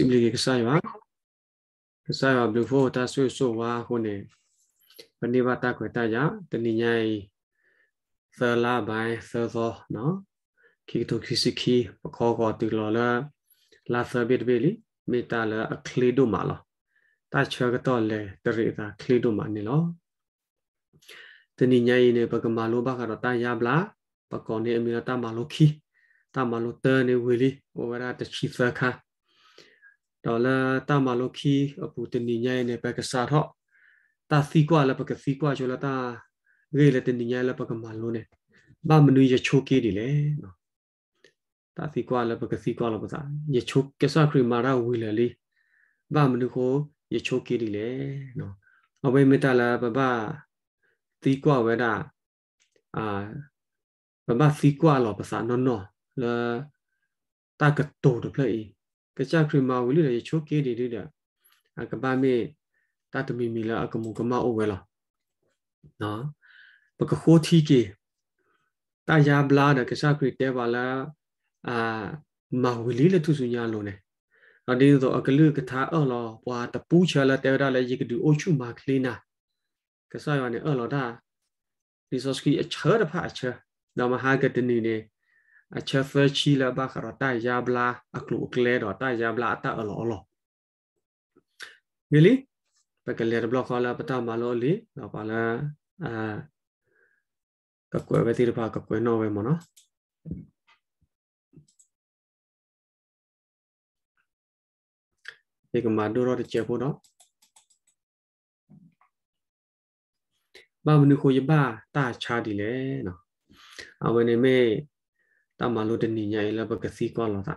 simili kesaiwa kesaiwa blufo ta su so wa hone paniwa ta kwe ta ya tani nyai thela bai thelo no ki to kisiki ko ko ti lo la la sabit beli meta la akli do ma la ta chwa ka to le tri ta kli do ma ni lo tani nyai ne pagama lo ba ka ro ta ya bla pa ko ne amira ta ma lo ki ta ma lo ta ne weli o ra ta chi sa kha ဒေါ်လာတာမလိုခီ အပူတနီညာရဲ့ပက္ကစားတော့တာစီကွာလပကစီကွာချိုလာတာရေလက်တနီညာလပကမလိုနဲ့ဘာမနူရချိုကေးဒီလေနော်တာစီကွာလပကစီကွာလပစားရချိုကဆခရီမာရာဝီလလီဘာမနူကို ရချိုကေးဒီလေနော်အဝေမေတလာဘဘတီကွာဝဲတာအာဘဘစီကွာလောပစားနော်နော်လာတာကတိုးတပလေကကြခရမဝီလေချိုကေဒီဒီဒါအကဘာမေတတ်မီမီလာအကမူကမအိုဝဲလာနော်ပကခိုတီကေတာယာဘလာဒကကြခရတဲပါလာအာမဝီလေသူစုညာလုံးနေအဒီတော့အကလုကထာအော်လောပွာ တပူချလာတဲရလဲရေကဒူအိုချူမာကလီနာကဆာယောနေအော်လောဒါဒီဆိုစကီအချာတဖအချာဒါမဟာကတနီနေအချက်ဖရှိလာဘခရတာယာဘလာအကလုကလေတော့တာယာဘလာအတအလောလောဂီလီပကလေဘလောခလာပတမလောလီတော့ပါလာအာကကွယ်ပဲတိရပါကကွယ်နော်ပဲမနော်ဒီကမှာဒိုရတဲ့ချက်ဖို့နော်ဘာမနုခိုယဘာတာချာဒီလေနော်အဝနေမေတာမလို့တဏိညာရေလပကစီကောလောတာ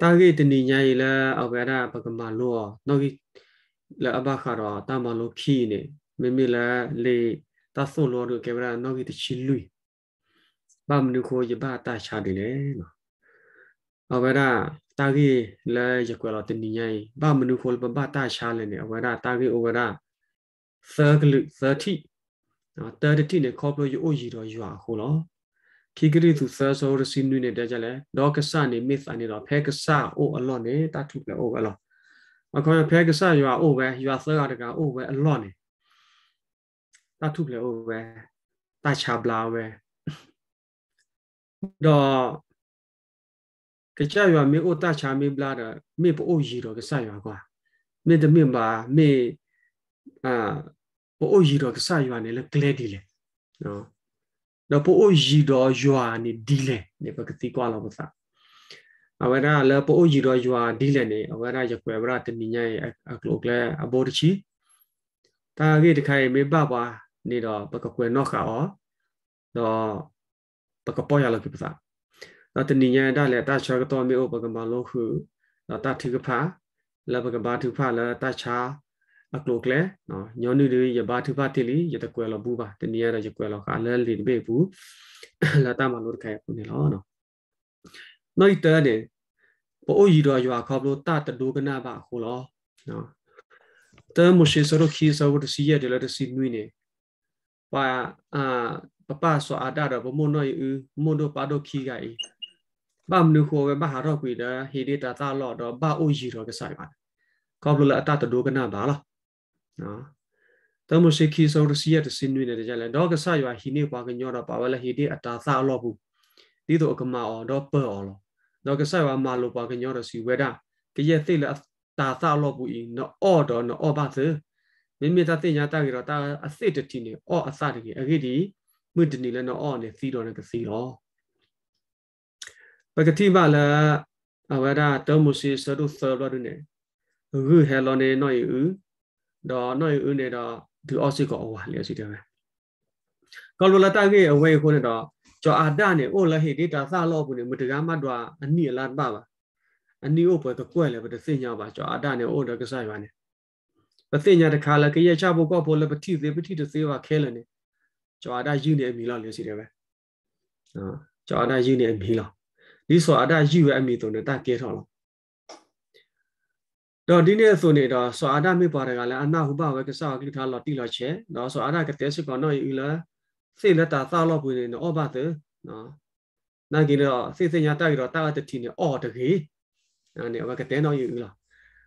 တာဂေတဏိညာရေလအောက်ကရပကမလောနောဂိလအဘခါရောတာမလို့ခီနေမေမေလလေတဆုံလောတို့ကေဗရာနောဂိတချီလူဘာမနုခိုယဘတာချာတယ်လေနော်အောက်ကရတာဂေလဲရကွယ်လောတဏိညာရေဘာမနုခိုလပဘတာချာလဲနေအောက်ကရတာဂေအောက်ကရ circle 30နော်30နဲ့ copy လို့ရိုးရီတော့ယူအောင်ဟိုလောခိဂရီသူသဇောရစင်းနွိနေတကြလဲဒေါကဆာနေမစ်အနေတော့ဖဲကဆာအိုအလော့နေတထုလဲအိုအလော့အခေါ်ဖဲကဆာရွာအိုပဲရွာဆဲကတကအိုပဲအလော့နေတထုလဲအိုပဲတချာဘလာပဲတော့ကကြရွာမေအိုတချာမေဘလာတော့မေပိုအိုရီတော့ကဆာရွာကွာမေတမေပါမေအာပိုအိုရီတော့ကဆာရွာနေလဲကလဲဒီလဲနော်တော့ပိုအိုရီတော့ယွာနေဒီလဲနေပကတိကွာလောမစားအဝရလပိုအိုရီတော့ယွာဒီလဲနေအဝရရကွယ်ဗရတနိညာရဲ့အကလောကလဲအဘောတချီတာကြီးတခိုင်မေပပါ နေတော့ပကကွယ်နော်ခါအောတော့ပကပေါ်ရလောကပစားတော့တနိညာဒါလဲတာချောကတော့မေအိုပကမလုံးခုတော့တာထိကဖာလပကဘာထုဖာလတာချာအကလိုကလဲနော်ညောနုတွေရဘာထုဖတ်တိလီရတကွယ်လောဘူးပါတနည်းရတော့ရကွယ်လောခါလဲလီတပေဘူးလာတာမလို့ခိုင်ဘူးနေလောနော်နော်ဤတဲတဲ့ပိုအိုရီတော့ရွာခေါပလို့တတဒုကနာပါခိုလောနော်တဲမရှိစရခီစဝတ်စီရတဲ့လက်စီနွိနေပါအာပပဆိုအာတာတော့ဘမွန်တော့ယူမွန်တော့ပါတော့ခီကဤဘာမနုခိုပဲဘာဟာတော့ကွေတာဟေဒီတာတာလော့တော့ဘာအိုရီတော့ကဆိုင်ပါခေါပလို့အတတဒုကနာပါလားနော်တောမရှိခီဆောရစီရတစင်းနွေနဲ့ကြလဲတော့ကဆရွာဟီနေပါကညောတော့ပါဝလဲဟီဒီအတာသအလောဘူးဒီတော့ကမအော်တော့ပအော်လောတော့ကဆရွာမာလိုပါကညောတော့စီဝဲတာကရဲ့သိလဲတာသအလောဘူးဤနော်အော်တော့နော်အော်ပါစမင်းမတသိညာတကြတော့တာအစစ်တတိနေအော်အစတကြီးအခိဒီမြင့်တနေလဲနော်အော်နဲ့စီတော့နဲ့ကစီတော့ပကတိပါလာအဝရတောမရှိစရုသရရနေရူဟဲလောနေနော်ယူတော့နော်ယူနေတော့သူအောက်စစ်ကောအဝါလျောစီတယ်ပဲကောလိုလာတာကေအဝေခုနေတော့ကျော်အာတနေအိုလဟေဒေတာသလောပုန်မတကမတ်တော့အနိအလာပါပါအနိဥပွဲကကွဲ့လေပတစညာပါကျော်အာတနေအိုတော့ကဆိုင်ပါနေပစညာတခါလကေရချဖို့ကောဖို့လပတိစေပတိတစေပါခဲလနေကျော်အာတယူနေအမီလောက်လျောစီတယ်ပဲဟုတ်ကျော်အာတယူနေအမီလောက်ဒီဆိုအာတယူရအမီတုံးတကေထော်လောက်တော့ဒီနေ့ဆိုနေတော့ဆိုအာဒမေပါရကလည်းအနာဟုဘဝကစားကိထားလော်တိလော်ချေနော်ဆိုအာဒကတဲ့စကောနော်ယူလာစေလက်တာသာလော်ပွေနေနော်အဘတဲ့နော်နာကိတော့စေစညာတိုက်တော့တာတတိနေအော်တကေနော်နေဘကတဲ့နော်ယူလာ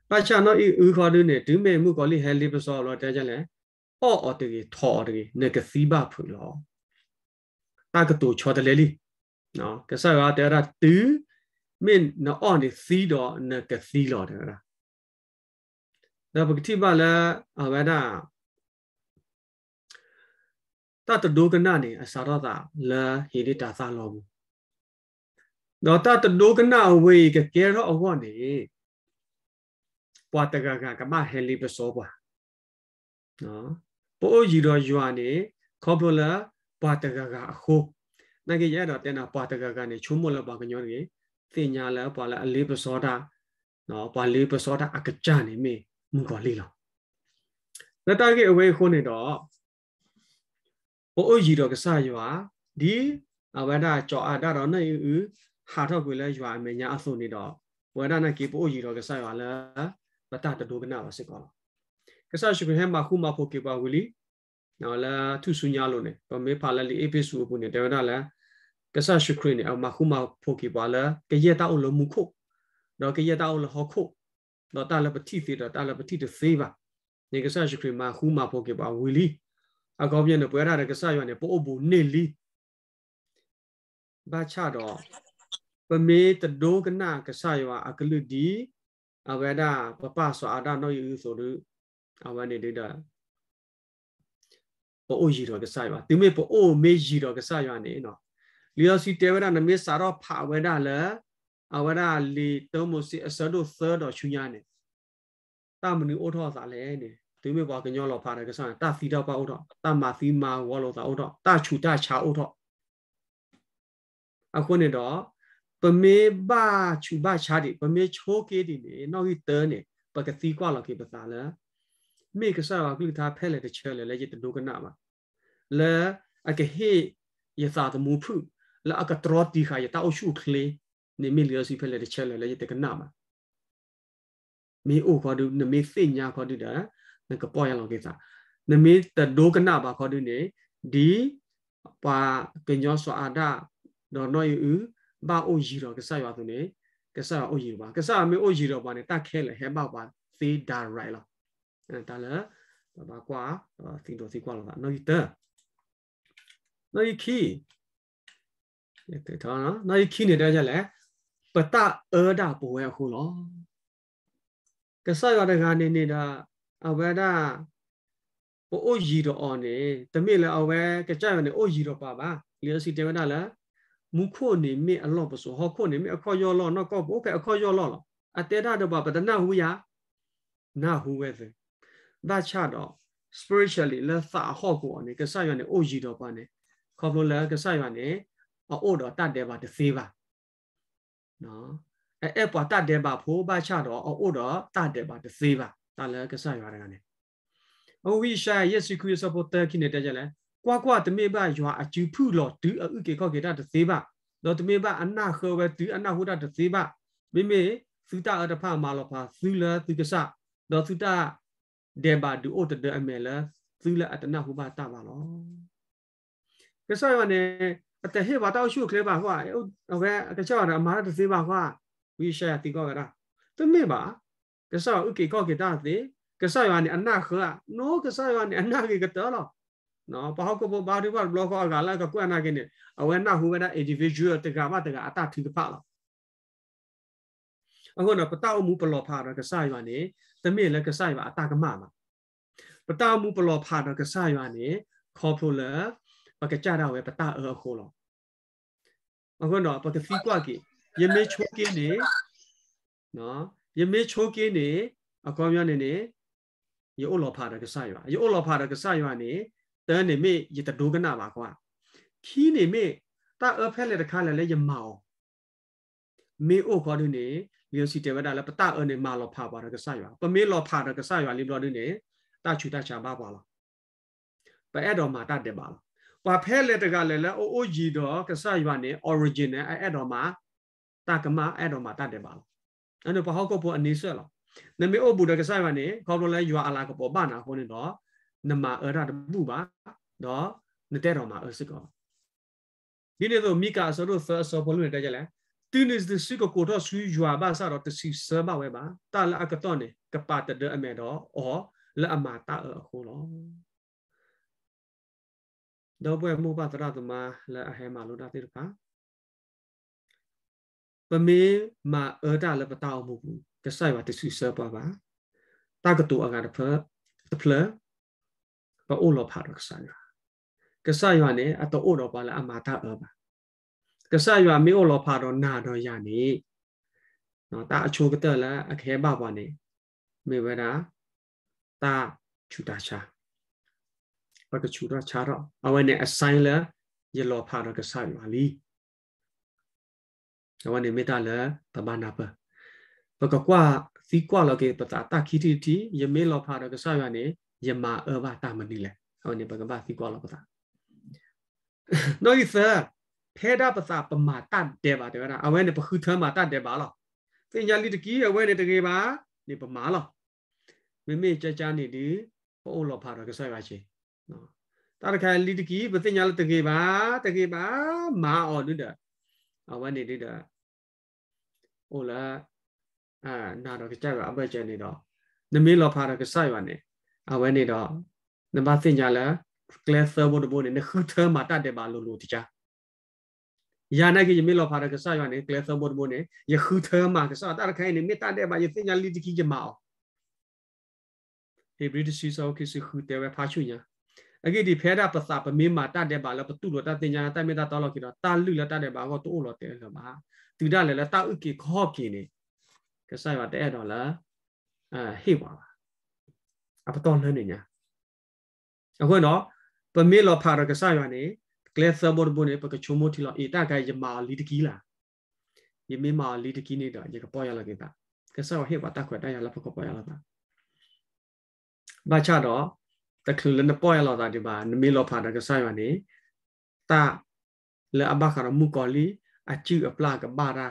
ပါချာနော်ယူခေါ်လို့နေဒီမေမှုကောလီဟဲလီပစောလော်တဲကြလဲအော်အော်တကေထော်တကေနေကစီဘဖူလောတာကတူချော်တလေလီနော်ကစားကတဲ့ရတူမင်းနော်အော်နေစီတော့နေကစီလော်တယ်လားဒါပကတိပါလာအဝဒတတဒုကနာနေအစာရတာလာဟေလီတာသလောဘူးတော့တတဒုကနာအဝေးကကဲတော့အဝတ်နေပွာတကကကမဟေလီပစောပွာနော်ပိုးရီတော့ယွာနေခေါပလာပွာတကကအခုနိုင်ကြရတော့တင်တာပွာတကကနေချုံမလပါကညောနေတင်ညာလဲပွာလဲအလေးပစောတာနော်ပွာလေးပစောတာအကကြနေမေးมึงก็ลีลอလက်တာကေအဝေးခုနေတော့ဘိုးအိုကြီးတော့ကစားရွာဒီအဝဒကြောအဒတော့နေဥဟာတော့ကိုလည်းရွာမညာအဆုံနေတော့ဝဒနာကေဘိုးအိုကြီးတော့ကစားရွာလဲပတတဒုကနာပါစစ်ကောကစားရှိခွေဟဲမှာခုမဖို့ကေပါဝီလီနော်လာသူဆုညာလို့နေပမေဖာလလီအပိစုအပုန်တယ်ဒါလားကစားရှိခွေနေအမခုမဖို့ကေပါလဲကရတောက်လို့မူခုတော့ကရတောက်လို့ဟောခုတော့တာလပတိသေးတော့တာလပတိတသေးပါနေကဆာရှိခရမဟူမာဖို့ကေပါဝီလီအကောင်းပြန်နေပွဲရတဲ့ကဆာရွံ့နေပို့အဘူနေလီဘာချတော့ပမေတဒိုကနာကဆာယောအကလုဒီအဝေဒပပဆိုအာဒနောယုဆိုလူအဝနေဒိတာပိုအိုရီတော့ကဆာယောတိမေပိုအိုမေရီတော့ကဆာယောနေနော်လီယောစီတေဝရနမေစာတော့ဖာဝေဒလဲ awara li tomo si asado third or chunyane ta manu otho sa le ne du me bwa knyo lo pha da ka sa ta si da pa otho ta ma si ma wa lo sa otho ta chu ta cha otho အခုနေတော့ပမေဘာချူဘာချာဒီပမေချိုးကေဒီနေနောက်ဟိတဲနေပကတိကွာလောက်ကေပစာလဲမေကစားပါကလူသားဖဲလေတချဲလေလေရတဒုကနာပါလဲအကဟေယသာသမူဖုလဲအကတရောတီခါယတာအရှုခလေနေမေလျောစီဖက်လက်တချက်လက်လက်တကနာမှာမေအိုခေါ်ဒုနမေစိညာခေါ်ဒုတာနကပေါ်ရလောကိစ္စနမေတဒိုကနာပါခေါ်ဒုနေဒီပါကညောစွာဒါဒေါ်နော်ယူဘာအိုဂျီရောကဆရွာသူနေကဆအိုဂျီပါကဆမေအိုဂျီရောပါနေတခဲလေဟဲဘောက်ပါသေဒါရိုင်လောအဲဒါလည်းဘာကွာသင်တော်စီကွာလောကနော်ယူတနော်ယူခီတဲ့တော်နော်နော်ယူခီနေတဲ့ကြလဲပတအေဒပဝဲခုလောကဆရတကနေနေတာအဝဲတာပိုအိုရီတော့အော်နေတမိလည်းအဝဲကကြရနေအိုရီတော့ပါပါလျောစီတမနာလားမူခိုနေမိအလော့ပစောဟောခိုနေမိအခေါ်ရောလောနော်ကောပိုကဲအခေါ်ရောလောလောအတေတာတော့ပါပဒနာဟူယာနာဟူဝဲစေဒါချတော့ spiritually လက်သဟောကိုအနေကဆရနေအိုရီတော့ပါနေခေါ်လို့လည်းကဆရနေအိုတော့တတ်တယ်ပါတသေးပါနော်အဲအဲ့ပွာတတ်တယ်ပါဖိုးပါချတော့အို့တော့တတ်တယ်ပါတစေးပါတလည်းကဆရွာတယ်ကနေအဝိရှာယေစုခရစ်စပေါ်တက်ခိနေတဲ့ကြလဲကွာကွာတမေပါရွာအကျူဖုလောဒူအုကေခော့ကေတာတစေးပါတော့တမေပါအနာခောပဲဒူအနာဟုတာတစေးပါမိမိသုတအတဖမာလောဖာသုလသုကဆတော့သုတဒေဘာဒူအိုတဒအမေလသုလအတနာဟုပါတာပါလောကဆရွာနေแต่เฮ้ว่าเต้าชูเคลบ่าว่าเอาแวกระเจ้าเรามาตะซีบ่าว่าวิชาติก็กระตุ้มไม่บ่ากระเจ้าอุกิก็กิตาติกระเจ้าอยู่นี่อันน่าคือโนกระเจ้าอยู่นี่อันน่ากิกตะหรอနော်ဘာဟုတ်ကဘဘာဒီဘဘလော့ကောကလာကကွနာကင်းနေအဝဲနာဟူဝဲနာ individual တကမတကအတထီဖလာအခုနော်ပတောက်မှုပလော့ဖာရကဆာရွာနေသမီးလည်းကဆာရွာအတကမမှာပတောက်မှုပလော့ဖာရကဆာရွာနေ corporal love ปากจ่าดาวเวปตาเออโคลအကောနော်ပကဖီကွာကေယမေချိုကင်းနေနော်ယမေချိုကင်းနေအကောမျိုးနေနေယောလောဖာရကဆာယောယောလောဖာရကဆာယောနေတန်းနေမေယတဒုကနာပါကွာခီးနေမေတာအဖက်လက်တခါလည်းယမောမေအိုခေါ်နေနေလျောစီတေဝဒါလည်းပတာအနေမာလောဖာပါရကဆာယောပမေလောဖာရကဆာယောလေးပြောနေနေတာချူတာချာပါပါလားပဲအဲ့တော်မှာတတ်တယ်ပါလားပါဖဲလက်တကလည်းလဲအိုအိုရီတော့ကဆာယွာနေ original အဲ့တော့မှာတာကမအဲ့တော့မှာတတ်တယ်ပါလားအဲ့တော့ဘဟောက်ကပေါ်အနေဆွဲလားနမေအိုဘူတော့ကဆာယွာနေခေါလို့လဲယွာအလာကပေါ်ပနာဟိုနေတော့နမအရတမှုပါတော့နေတဲ့တော်မှာအစစ်ကောဒီနေ့တော့မိကာဆိုတော့ first of all နဲ့တက်ကြလဲ tin is the sick ko to su ywa ba sa ro tsi sa ba we ba ta la ka to ne ka pa ta de ame do o la ma ta ho lo တော့ဘွယ်မှုပတရသမာလက်အဟဲမှာလို့တာတိတပါပမေမာအတာလပတာမှုဘူးကဆိုင်ပါတဆူဆပါပါတာကတူအကတဖတဖလပအိုလပါရကဆိုင်ရကဆိုင်ရနဲ့အတော်အိုတော့ပါလားအမာတာအပါကဆိုင်ရမေအိုလပါတော့နာတော့ရနေနော်တာအချိုကတက်လားအခဲပါပါနေမေဝဒာတာချူတာချာပကချူတော့ခြားတော့အဝဲနဲ့အဆိုင်လဲရလောဖာတော့ကဆာရပါလီအဝဲနဲ့မေတ္တာလဲတမနာပပကကွာစီကွာလကေပတာတခိတိတိယမေလောဖာတော့ကဆာရနေယမအဘတာမနီလဲအဝဲနဲ့ပကပစီကွာလပတာနော်ဒီဆာဖဲတာပစာပမာတတ်တယ်ပါတယ်ဗျာအဝဲနဲ့ပခုထမ်းမှာတတ်တယ်ပါလားစင်ညာလီတကီအဝဲနဲ့တကယ်ပါနေပမာလားမေမေကြကြနေဒီပို့လို့ဖာတော့ကဆာရပါချင်းနော်တာတခါလီတကီပသိညာလတကေပါတကေပါ မာအော်လူတအဝနေတိတဟိုလာအာနာတော့ကြကအပတ်ကျနေတော့နမေလောဖာတော့ကဆိုင်ပါနေအဝနေတော့နမသိညာလကလဆာဘုတ်ဘုတ်နေခထမတတဲ့ပါလို့လို့တကြယာနာကိယမေလောဖာတော့ကဆိုင်ပါနေကလဆာဘုတ်ဘုတ်နေယခုထမကဆိုင်တာတခိုင်နေမေတ္တတဲ့ပါယသိညာလီတကီကြမအောင် Hebrew disease okay so who there were pachunya အကိဒီဖဲတာပစာပမင်းမာတတ်တယ်ပါလားပတုလောတတင်ညာတတ်မေတာတော်လောက်ကိတော့တာလူလောတတ်တယ်ပါကောတို့လောတဲလောပါသူတလည်းလားတာဥကိခော့ကိနေကဆိုင်ပါတဲ့တော့လားအဲဟေ့ပါပါအပတော်နှနေညာအခုတော့ပမေလောဖာရကဆိုင်ပါနေကလဲဆဘောဘုန်ပကချုံမတီလောဧတကယမာလီတကီလာယမေမာလီတကီနေတော့ရကပေါ်ရလာကိတာကဆိုင်ဟေ့ပါတခွတ်တရလာပကပေါ်ရလာတာဘာချတော့ตะคือลนปอยลอตาดิบานมีลอผาดก็ซายวันนี้ตาละอบาคารมุกอลีอาจืออปลากะบารา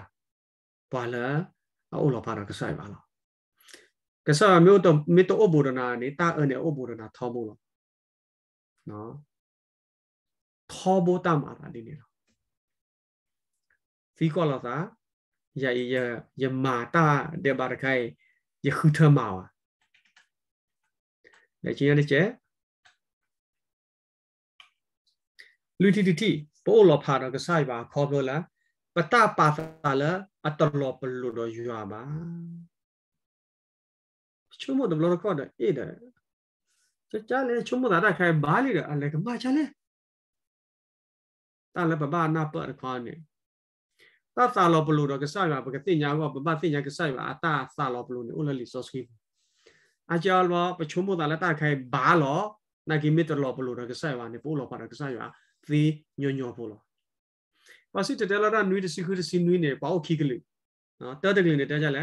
ปาละအုပ်လောပါတာကဆိုင်ပါလားကဆိုင်မျိုးတော့မေတ္တဥပ္ပဒနာနေတာအနေဥပ္ပဒနာထောဖို့လားနော်ထောဖို့တတ်မှာလားဒီနေ့တော့ဖီကောလာသာရရရမာတာတေဘာခိုင်ယခုထမာဝါလက်ချင်းရလက်ချက်လူတီတီတီပို့လောဖာတော့ကစားပါခေါ်ပြောလားပတပါသာလားအတလောပလူတော့ယူရပါချုံမတော့လောက်တော့အေးတယ်ကြကြလေချုံမတာတာခိုင်ဘာလိတယ်အလကမချလဲတာလည်းပပနာပတ်ခွားနေတာသာလောပလူတော့ကစားပါပကတိညာကပပတိညာကစားပါအတာသာလောပလူနေဥလလီဆော့စကီးอาจารย์ว่าประชุมบตาละตาใครบาหรอนากิมิตรหลอปลุระกษัยว่าเนี่ยปูหลอปารกษัยว่าตีညညပလောပါစစ်တဲလာရနွေတစီခုတစီနွေနေပေါ့ခီကလေးနော်တတ်တကလေးနဲ့တကြလဲ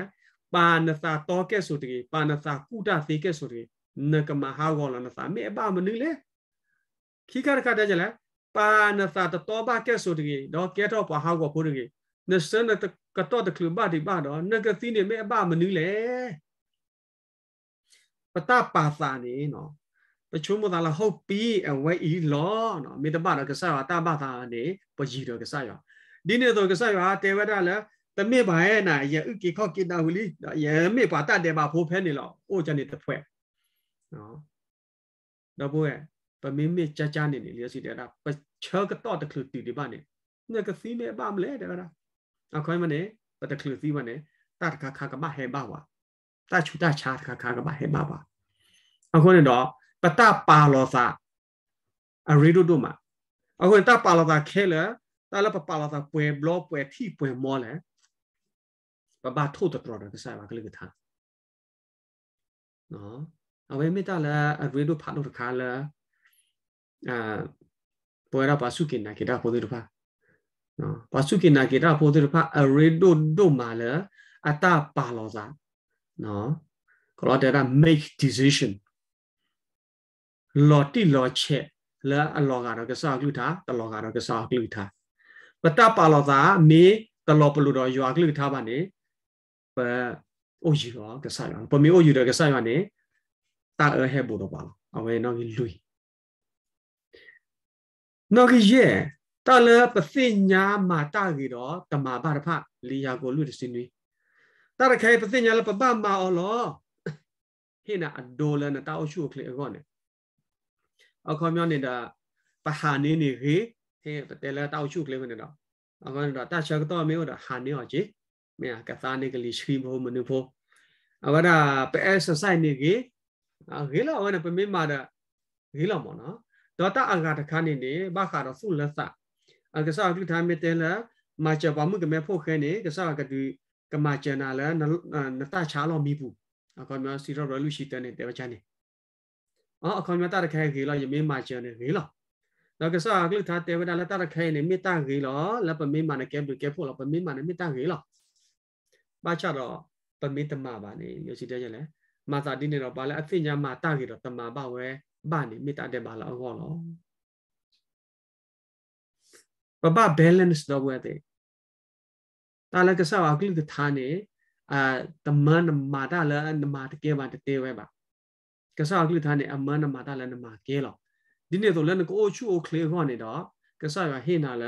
ပါနသာတော့ကဲဆိုတကြီးပါနသာကုတသေးကဲဆိုတကြီးနကမဟာကောလာနသာမေအပမနူးလေခီကရကတကြလဲပါနသာတတော်ပါကဲဆိုတကြီးနော်ကဲတော့ပါဟာကောဖို့တကြီးနစနတကတော့တကလူပါဒီပါတော့နကသီနေမေအပမနူးလေတပါစာနေနော်ပချုံမသားလာဟုတ်ပြီးအဝဲဤလောနော်မေတ္တပါတော့ကဆာရတာပါတာနေပကြီးတော့ကဆာရဒီနေ့တော့ကဆာရတေဝဒလည်းတမေဘာရဲ့နာယဥကိခောကိတာဝလီယမေပါတတေပါဖိုးဖဲနေလောအိုကြနေတဖွဲ့နော်တော့ဘိုးရဲ့ပမင်းမေချာချာနေနေလျောစီတဲ့တာပချောကတော့တခလူတီဒီပါနေနေကစီမေပါမလဲတဲ့ကတာအခွင့်မနေပတခလူစီမနေတတ်ခါခါကမဟဲပါဝါတချူတချာတခါခါကပါဟဲပါပါအခုနေတော့ပတပါလောစာအရီဒိုဒိုမှာအခုတပါလောစာခဲလဲတလပပါလောစာပွဲဘလောပွဲတီပွဲမောလဲပပထို့တော်တော်ကစားပါကလေးကထားနော်အဝေမေတလာအရီဒိုဖာလို့တခါလဲအာပွဲရပါစုကိနာကိတာပိုဒီရဖာနော်ပါစုကိနာကိတာပိုဒီရဖာအရီဒိုဒိုမှာလဲအတပါလောစာနော် cloud data make decision လော်တီလော်ချက်လာအလောကတော့ကစားကလူထားတလောကတော့ကစားကလူထားပတပါလောသာမေတလောပလူတော်ရွာကလူထားပါနေပအိုယူတော့ကစားရပမေအိုယူတော့ကစားရနေတာအဟဲဘူတော့ပါအဝဲနော်ကြီးလူနော်ကြီးရဲ့တလပသိညာမာတာကြီးတော့တမဘာရဖလေးရာကိုလူတစင်းတွေตระไคปะติญญาละปะปะมาอ๋อลอဟိနာအဒေါ်လနတာအရှုခလေကောနေအခေါ်မျောနေတာပဟာနေနေဟေဟေပတယ်လတာအရှုခလေမနေတော့အခေါ်နေတာတချကတော့မေတော့ဟာနေအောင်ကြီးမေကသာနေကလေးရှိဘုံမနေဖို့အဝရပအက်ဆဆိုင်နေကြီးဂေလာဝနပမေမာဒဂေလာမောနော်ဒေါတာအဂါတခါနေနေဘခါတော့စုလက်စအကစားကလူထားမေတယ်လမချပါမှုကမေဖို့ခဲနေကစားကတူကမကျနာလဲနတချာလောမီဘူးအကောင်မစီရရလူရှိတဲ့နေတဲ့ချာနေအော်အကောင်မတရခဲခေလောယမင်းမာကျနေခေလောတော့ကစားကလထတဲ့ဝဒလတရခဲနေမေတ္တာခေလောလပမင်းမာနကဲဘကဲဖို့လောပမင်းမာနမေတ္တာခေလောပါချတော့ပမေတ္တမပါနေယောစီတဲ့ရလဲမာသာတိနေတော့ပါလဲအသိညာမာတခေတော့တမပါဝဲပါနေမေတ္တာတဲ့ပါလောဟောလောပပ balance တော့ဝဲတဲ့တာလကဆာကလိကထာနေအာတမန်မာတာလနမာတကဲပါတတဲဝဲပါကဆာကလိထာနေအမန်မာတာလနမာကဲလောဒီနေ့ဆိုလည်းကိုအချူကိုကလေခွန်နေတော့ကဆာရဟေနာလ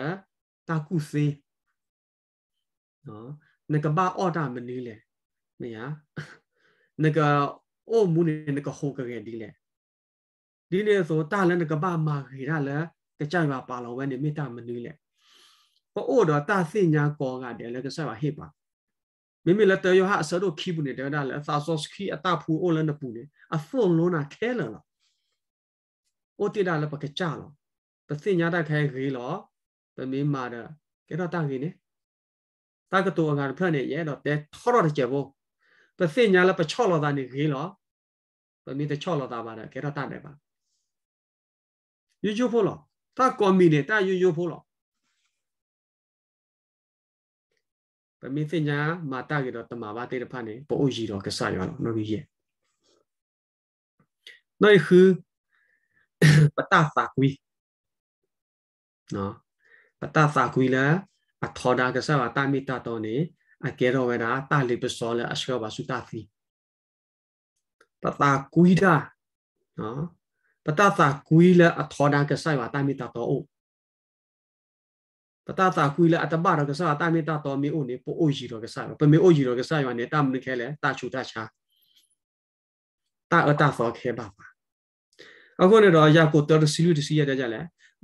တာကုစေးနော်နကဘာအော်တာမနီးလေမရနကအိုမူနေနကဟိုကကဲဒီလေဒီနေ့ဆိုတာလည်းနကဘာမာခေတာလည်းကကြိုက်ပါပါလောဝဲနေမေတ္တာမနီးလေအိုတော့တာသိညာကောကတယ်လည်းကစားပါဟေ့ပါမိမိလက်တရဟာအစတော့ခိဘူးနေတယ်ဒါလည်းအသာစောစခီအတဖူအိုလည်းနပူနေအဖုံလုံးနာခဲလာလားအိုတိဒါလည်းပကကြလားပသိညာတခဲခေးလားပမင်းမာတော့ကဲတော့တာကြီးနေတာကတူအငါဖက်နေရဲ့တော့တဲထော်တော့ကြဘောပသိညာလည်းပချော့လာတာနေခေးလားပမင်းတချော့လာတာပါတော့ကဲတော့တာနေပါယူယူဖို့လားတာကွန်မီနေတာယူယူဖို့လားပမင်းစင်ညာမာတကေတော့တမာဘာတေတဖာနေပိုအိုရီတော့ကဆာရောနော်ဒီရဲ့နိုင်ခုပတာစာကွီနော်ပတာစာကွီလာအထောဒါကဆာဝတာမီတာတော့နေအကေရောဝရာတာလီပစောလအရှောဘာစုတာစီပတာကွီဒါနော်ပတာစာကွီလာအထောဒါကဆာဝတာမီတာတော့ပတတာကွီလာအတပတော့ကစားတာမေတာတော်မီအိုနေပိုအိုရီတော့ကစားပမေအိုရီတော့ကစားရနေတာမနခဲလဲတာချူတာချာတာအတာဖော်ခဲပါပါအခုနေတော့ရကိုတော်စီလူတစီရကြကြလဲ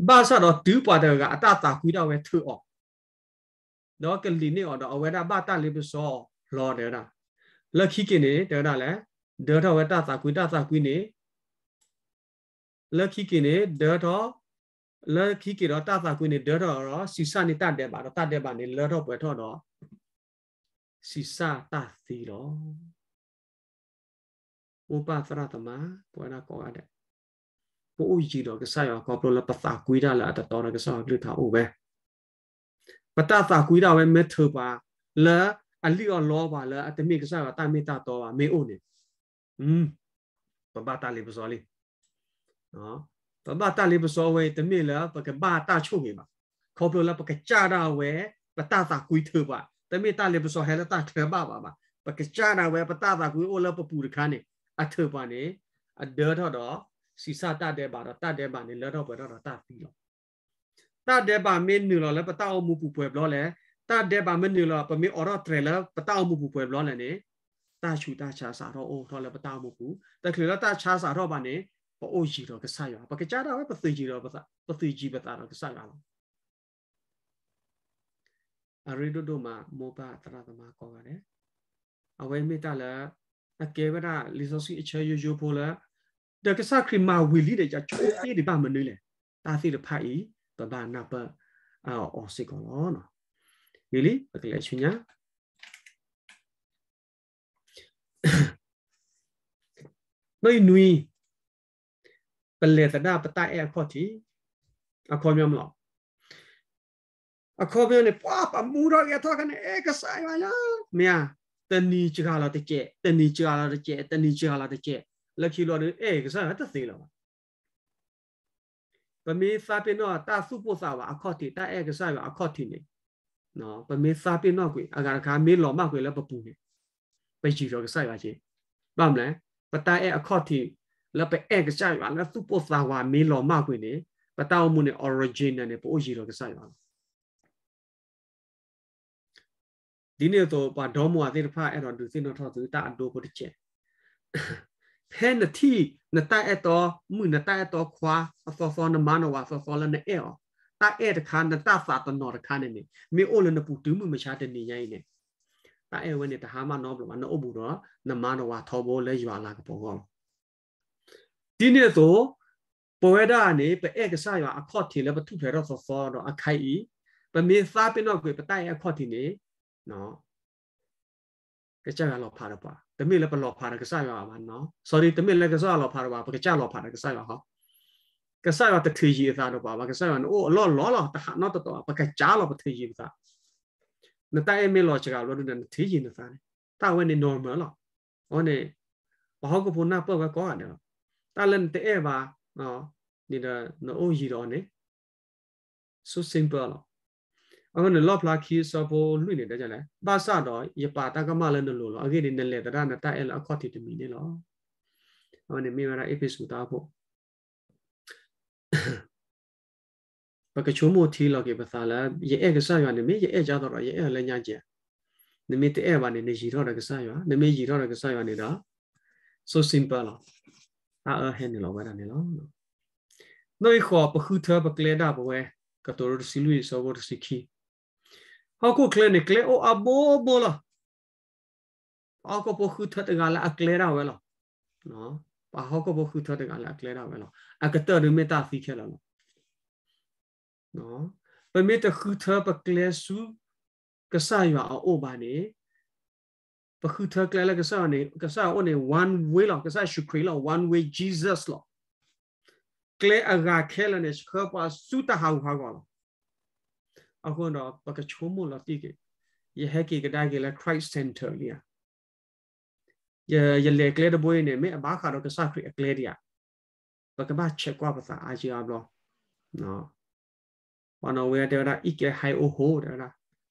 ဘာသာတော့ဒူပါတော့ကအတတာကွီတော့ဝဲထူအောင်တော့ကလီနေတော့အဝဲတာဘာတာလေးပစော လော်တယ်တာလက်ခိကင်းနေတယ်တာလဲဒေါ်တော်ဝဲတာတာကွီတာတာကွီနေလက်ခိကင်းနေဒေါ်တော်လောခိကေတော့တဖာကွေနေဒေါ်တော့ရောစီစာနေတတ်တယ်ပါတော့တတ်တယ်ပါနေလောတော့ပွဲထော့တော့စီစာတသီတော့ဥပသရတမပွဲနာကောရတဲ့ပို့ကြီးတော့ကဆာရောကောပလပသကွေးတာလားတတော်ကဆာကလူထားဦးပဲပတသကွေးတာပဲမထပါလာအလီရောလောပါလားအတမိကဆာကတာမိတာတော်ပါမေအိုနေอืมပပတာလေးပစောလေးနော်ပပတလေးပစောဝဲတမိလာပကဘာတချုကေပါခေါပလလပကကြတာဝဲပတတာကွီထပါတမိတလေးပစောဟဲလတာထေပါပါပါပကကြတာဝဲပတတာကွီအိုလပပူရခါနေအထပါနေအဒေါ်တော့စီစာတတဲ့ပါတော့တတဲ့ပါနေလောတော့ပဲတော့တပြီးတော့တတဲ့ပါမင်းနူလောလဲပတအောင်မူပူပွဲဘလောလဲတတဲ့ပါမင်းနူလောပမေအော်တော့ထရလာပတအောင်မူပူပွဲဘလောလဲနေတချူတချာစာတော့အိုတော့လဲပတအောင်မူပူတခလလတချာစာတော့ပါနေโอจีรอกษัตริย์อ่ะปะกะจาดาปะติจีรอปะปะติจีปะตารอกษัตริย์อ่ะအရိဒုဒုမာမောဘတရသမာကောရတယ်အဝိမေတလည်းအကေဝရလီဆိုစီအချေယိုယိုဖိုလာတက္ကစခရမဝီလီတဲ့ချောတိဒီပါမနွေးလေတာစီတဖိုက်ဤပဘာနာပအောစီကောလောနော်ဒီလီပကလေရှင်ညာမိနွီပလေတနာပတအဲအခေါ်တီအခေါ်မြောမလားအခေါ်မြောနေပွားပမူရောရထောကနေအဲကဆိုင်ပါလားမြာတနီချကလာတကျက်တနီချကလာတကျက်တနီချကလာတကျက်လက်ခီလော်အဲကဆိုင်တသိလောပမေစာပင်တော့တာစုပုစာပါအခေါ်တီတာအဲကဆိုင်ပါအခေါ်တီနေနော်ပမေစာပင်တော့ကွေအဂါခါမေလော်မကွေလည်းပပူနေပဲကြည့်တော့ကဆိုင်ပါချင်းပါမလဲပတအဲအခေါ်တီလက်ပဲအဲကကြရွာလက်သူပိုသာဝါမေလောမကွေနေပတောက်မှုနဲ့ origin နဲ့ပို့ရီလောကစားရွာဒီနေ့တော့ပါဒေါမွာသေတဖအဲ့တော့သူစိနောထောသူတာအတိုးပို့တချက်ဖဲနတိနတိုက်အတော်မှုနတိုက်အတော်ခွာအစောစောနမနဝါစောစောလနဲ့အဲ့ော်တာအဲ့တခါနတသာတနော်တခါနဲ့နေမေအိုလနပူတူးမှုမချတဲ့နေရိုင်းနဲ့တာအဲ့ဝဲနဲ့တဟာမနော်ဘလမနော်အဘူတော့နမနဝါထောဘောလဲရွာလာကပေါ်ကောဒီနေ့သောပဝေဒာနေပဧကဆာယောအခော့တီလည်းပထုထွေတော့ဆောဆောတော့အခိုက်ဤပမေစာပင်တော့ကိုပတိုက်အခော့တီနေနော်ကကြရလောဖာတော့ပါတမေလည်းပလောဖာတော့ကဆာယောပါနော် sorry တမေလည်းကဆာလောဖာတော့ပါပကကြလောဖာတော့ကဆာယောဟောကဆာယောတထေကြီးသာတော့ပါပါကဆာယောအိုအလောလောလောတဟနော်တော့ပကကြလောပထေကြီးသာနတိုင်းမေလောချကလောဒနထေကြီးနသာတာဝဲနေ normal လောဟောနေဘာဟုတ်ကဖို့နာပေါ့ကကောရတယ် talent te e ba no ni da no o yi ro ne so simple lo ang no lop la khi so bo lu ni da ja la ba sa do ye pa ta ka ma la no lo lo age ni ne le da na ta e la kho ti ti mi ne lo ang ne mi ma ra episode ta bo ပကချုံမထီလောက်ကေပသာလာရဲ့အဲ့ကစားရနေမေရဲ့အဲ့ကြတော့ရဲ့အဲ့လည်းညကြနမေတဲ့အဲ့ပါနေနေရီတော့ကစားရနမေရီတော့ကစားရနေတာ so simple လားအာဟဲနေလောဝဒါနေလောနှိုခေါ်ပခုထပကလေဒါဘဝဲကတောရစီလူဆောဘတ်စီခီဟောကိုကလနေကလေအိုအဘောဘောလာအောက်ကပခုထတကလာအကလေရာဝဲလောနော်ပါဟောက်ကပခုထတကလာအကလေရာဝဲလောအကတရမေတာစီခဲလောနော်ပမေတခုထပကလေစုကဆာရွာအိုဘာနေပခုထကလကဆာနေကဆာအိုနေ one way လောက်ကဆာရှုခရီလော one way jesus လောကလေအဂါခဲလနေစခပါစုတဟောဟာကောလောအခုတော့ပကချုံမလောတိကေယဟကေကဒါကေလ christ center လီယာယယလေကလေတပွေးနေမေအဘာခါတော့ကဆာခရီအကလေတရပကဘာချက်ကွာပစာအာဂျီအဘလောနော်ဘာနော်ဝဲတဲ့ရအီကေဟိုင်အိုဟိုတဲ့ရ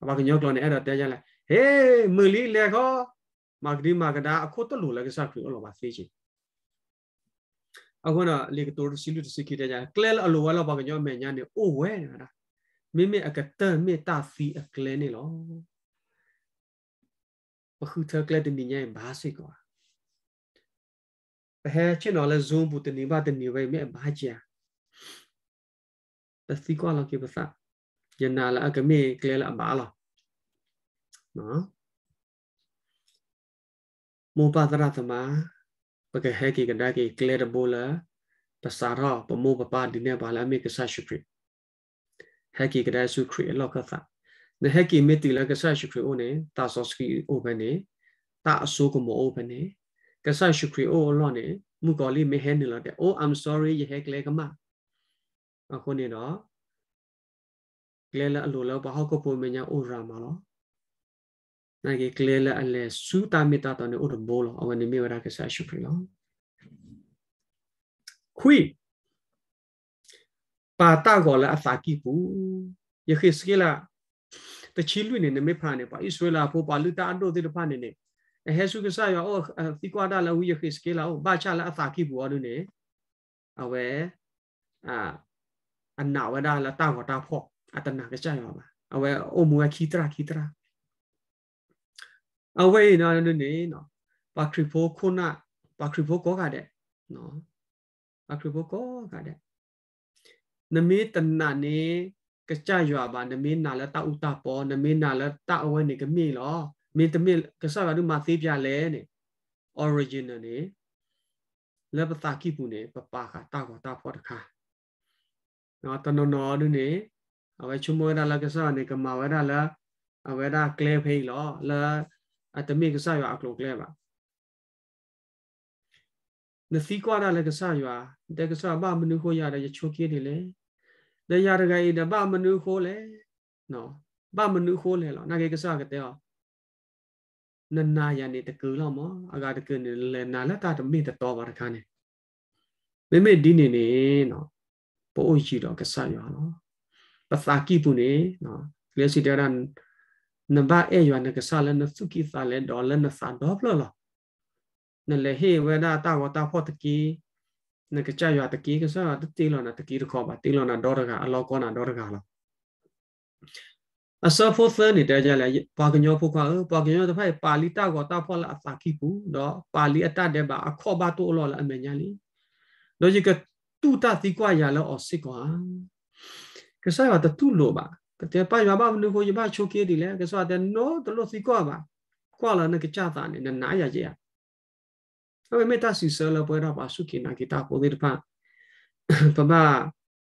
အဘာကညောကလောနေအဲ့တော့တဲကြလိုက်ဟေးမလီလေခောမာဂဒီမာဂဒါအခုတလူလည်းကစားခရီလောပါဖေးချင်အခုနော်လေကတော်စီလူတစီကိတကြကလဲအလိုဝါလောပါကညောမေညာနေအိုဝဲနာမိမိအကတမေတာဖီအကလဲနေလောပခုထကလဲတင်ညင်ဘာစိကောပဟဲချင်တော်လဲဇုံဘူးတင်နေပါတင်နေပဲမေဘာကြာတစီကောလောကေပစယနာလာအကမေကလဲလာဘာလောနော်မောပဒရသမာပကဟေကိကဒါကိကလေရဘောလာပစာရပမောပပဒီနေဘာလာမေကဆာရှိခရီဟေကိကဒါဆုခရီအလောကသနဟေကိမေတီလကဆာရှိခရီအိုနေတာဆောစကီအိုဘနေတာအဆိုးကမောအိုဘနေကဆာရှိခရီအိုအလောနေမူကောလီမေဟဲနေလောတဲ့ Oh I'm sorry ယဟေကလေကမအခုနေတော့ကလေလအလိုလောပဟောက်ကဖို့မညာအိုရာမလော nage klele ale su ta mita to ne odo bolo awan ni mewara ke sa shukri lo khui pa ta go la asa ki pu ye khis ke la te chi lu ne ne me pha ne pa israela po pa lu ta ando de pha ne ne he su ke sa yo o ti kwa da la hu ye khis ke la o ba cha la asa ki pu wa lu ne awe a anna wa da la ta go ta pho atana ke cha yo ba awe o mu ki tra ki tra အဝေးနော်နုနေနော်ပါခရီဖိုခုနပါခရီဖိုကောကတဲ့နော်ပါခရီဖိုကောကတဲ့နမေတနာနေကကြရွာပါ နမေနာလတဥတပေါ်နမေနာလတအဝဲနေကမြေလောမေတမေကဆရာတို့မသေးပြလဲနေ original နေလပတာကိပူနေပပခတာကတာဖို့တခါနော်တနော်နော်တို့နေအဝဲချုံမွေးတာလကဆရာနေကမဝဲတာလအဝဲတာကလဲဖိလောလာအတမေကဆာရွာအကလုတ်လဲပါနစီကွာရလည်းကဆာရွာတကဆာဘမနုခိုရတဲ့ရချိုကေးနေလေတရားတကယ်တပမနုခိုလေနော်ပမနုခိုလေလောနာကေကဆာကတဲ့နနာယနေတကူလောမအကတကူနေလေနာလတာတမေတတော်ပါတခါနေမေမေဒီနေနေနော်ပို့ရှိတော့ကဆာရွာနော်ပသာကိပုနေနော်လေစီတရန်နဘာအေယောနကဆာလနစုကီဆာလေဒေါ်လနဆာဒေါဖလလနလေဟေဝဒတာဝတာဖောတကီ နကကြရတကီကဆာတတိလနာတကီတခေါ်ပါတိလနာဒေါ်ရကအလောကောနာဒေါ်ရကလားအစဖို့သနေတကြလေပါကညောဖို့ခွာပါကညောတဖိုက်ပါဠိတကောတာဖောလအသာခိပူတော့ပါဠိအတတဲ့ပါအခေါ်ပါတိုးလောလအမေညာလီလောဂျီကတူတာတိကွာရလောအစစ်ကွာကဆာကတူလိုပါတပယဘာမနုဖို့ယဘချိုကေဒီလေကဆိုတဲ့နိုတလို့စီကောပါကွာလာနကကြတာနေနာရရရအမေမေတ္တာစီဆလပွဲတော့ပါစုကိနာကိတာပိုဒီပပမ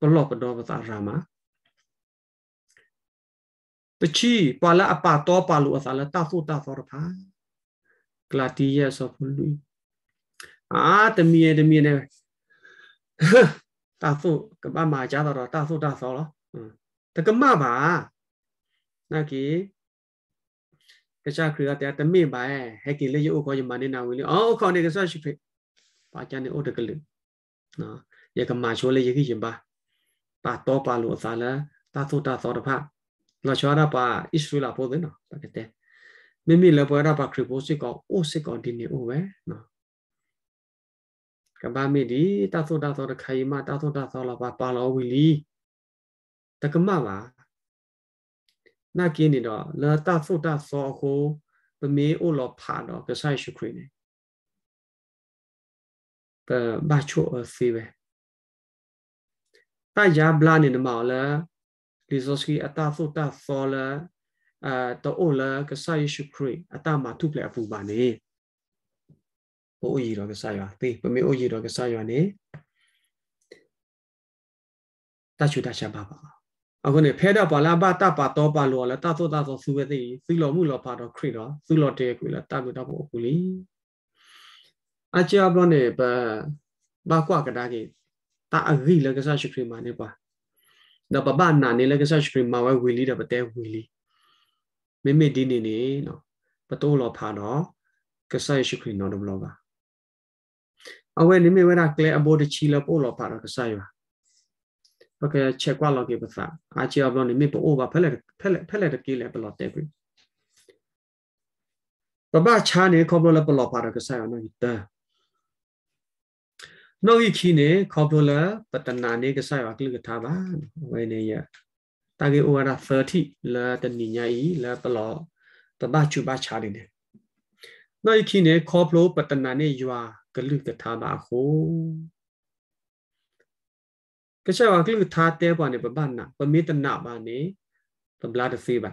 ဘလော့ကတော့ပတာရာမပချီပါလာအပါတော့ပါလို့အစားလတာဖို့တာဖို့ရပါကလာတီရဆောဖလူအာတမီရတမီရနဲ့တာဖို့ကပမာကြတော့တာဖို့တာဆောလားတကမပါနာကေကစားခရီးကတမေပါဟက်ကီလေးရုပ်ခေါ်ယမနေနာဝင်လေအော်ခေါ်နေကစားရှိဖေပါချန်နေအိုတကလူနော်ရကမာချိုးလေးရခိရင်ပါပါတော့ပါလို့အစားလားတာသုတာသောတဖလောချောရပါဣစရလာပေါ်တယ်နော်တကတဲ့မိမိလည်းပေါ်ရပါခရီးပိုစစ်ကောင်အိုစစ်ကောင်ဒီနေအိုပဲနော်ကဘာမီဒီတာသုတာသောတခိုင်မတာသုတာသောလာပါပါလောဝီလီတကမပါနာกินနေတော့လာတာဖုတ်တာစောကိုပမေအိုလောဖာတော့ကဆိုင်ရှိခရီနေပဘာချိုအစီပဲတာယာဘလာနေနမောလာလီဇိုစကီအတာဖုတ်တာစောလာအာတောလာကဆိုင်ရှိခရီအတာမှာထုပလေအပူပါနေဘိုးအီတော့ကဆိုင်ရွာသေပမေအိုရီတော့ကဆိုင်ရွာနေတချူတချပါပါအခုနေဖဲတော့ဘာလာဘတာပါတော့ပါလို့လဲတာသောတာသောစုဝဲသိစုလောမှုလောပါတော့ခရတော့စုလောတဲ့ကွေလားတာကွေတော့ပေါ့ကူလီအချာဘလောနေပါဘာကွာကဒါကြီးတာအဂိလကစားရှိခရမနေပါဒါပပနာနေလကစားရှိခရမဝဲဝီလီတော့ပတဲဝီလီမေမေဒီနေနေနော်ပတိုးလောပါတော့ကစားရှိခရနော်တော့ဘလောပါအဝဲနေမေဝဲတာကလဲအဘောတချီလောပို့လောပါတော့ကစားရွာပကချက်ကလောက်ကေပစာအာချီအဘလောနိမေပိုအိုဘာဖလက်ဖလက်ဖလက်တကေလေပလောတေပြီပပချာနေခေါပလောလပလောပါရကဆိုင်အနော်ဟိတနော်ဟိခီနေခေါပလောလပတနာနေကဆိုင်အကလကထားပါဝဲနေရတာကေအိုရာ30လာတနိညာဤလာပလောပပချူပါချာနေနော်ဟိခီနေခေါပလောပတနာနေယွာကလုကထားပါဟုကရှဝကလုသာတဲပွားနေပပနာပမေတနာပါနေသဗလာတစေပါ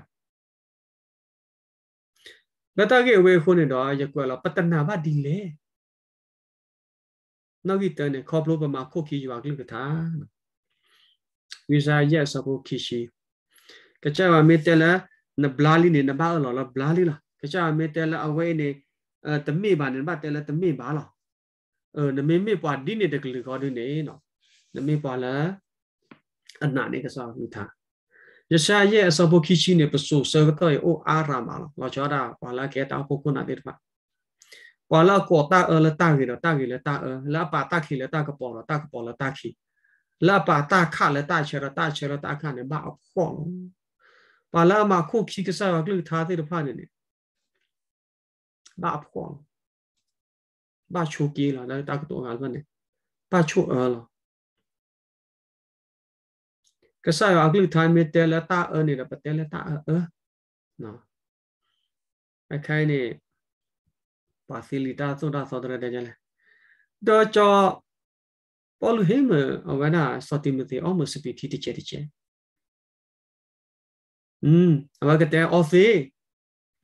လတကေဝေခုန်တော့ရက်ွယ်လာပတနာပါဒီလေနောက်ကြီးတန်ခေါပလိုပမာ ခုခီယွာကလုသာဝိဇာရဲ့စပုခီရှိ ကကြဝမေတလနဘလာလီနေနဘာလောလဘလာလီလာကကြဝမေတလအဝဲနေအတမေပါနေဘာတလတမေပါလောအဲနမေမေပွားဒီနေတကလူကောဒီနေနော်นม่ีปลอันนั้นเองก็สอบมีท่ายาชาเยสอบคิชินเนปสูเซอร์ตโออารามาลอจอดาปลาแกตาพวกคนนั้นเดปลากตาเออละตาหิละตาหิละตาเออละปาตาขีเละตากระอละตากระอละตาขีิละปาตาข้าเละตาเชรตาเชรตาข้าเนี่ยบ้าพข้องปลามาคุู่คิก็สอบกลืทาที่รูพานเนี่ยบ้าข้องบ้าชูกีละได้ตากตัวงานวันเนี่ยบ้าชูเออကဆာယောအကလိထိုင်းမေတဲလတာအနေနဲ့ပတဲလတာအဲနော်အခိုင်းနေပါစီလီတာဆိုတာဆောတဲ့တဲ့ကြလဲတော့ကြောပေါ်လူဟိမအဝနာစတိမတိအောမစပီတီတချေတချေอืมအဝကတဲအော်စီ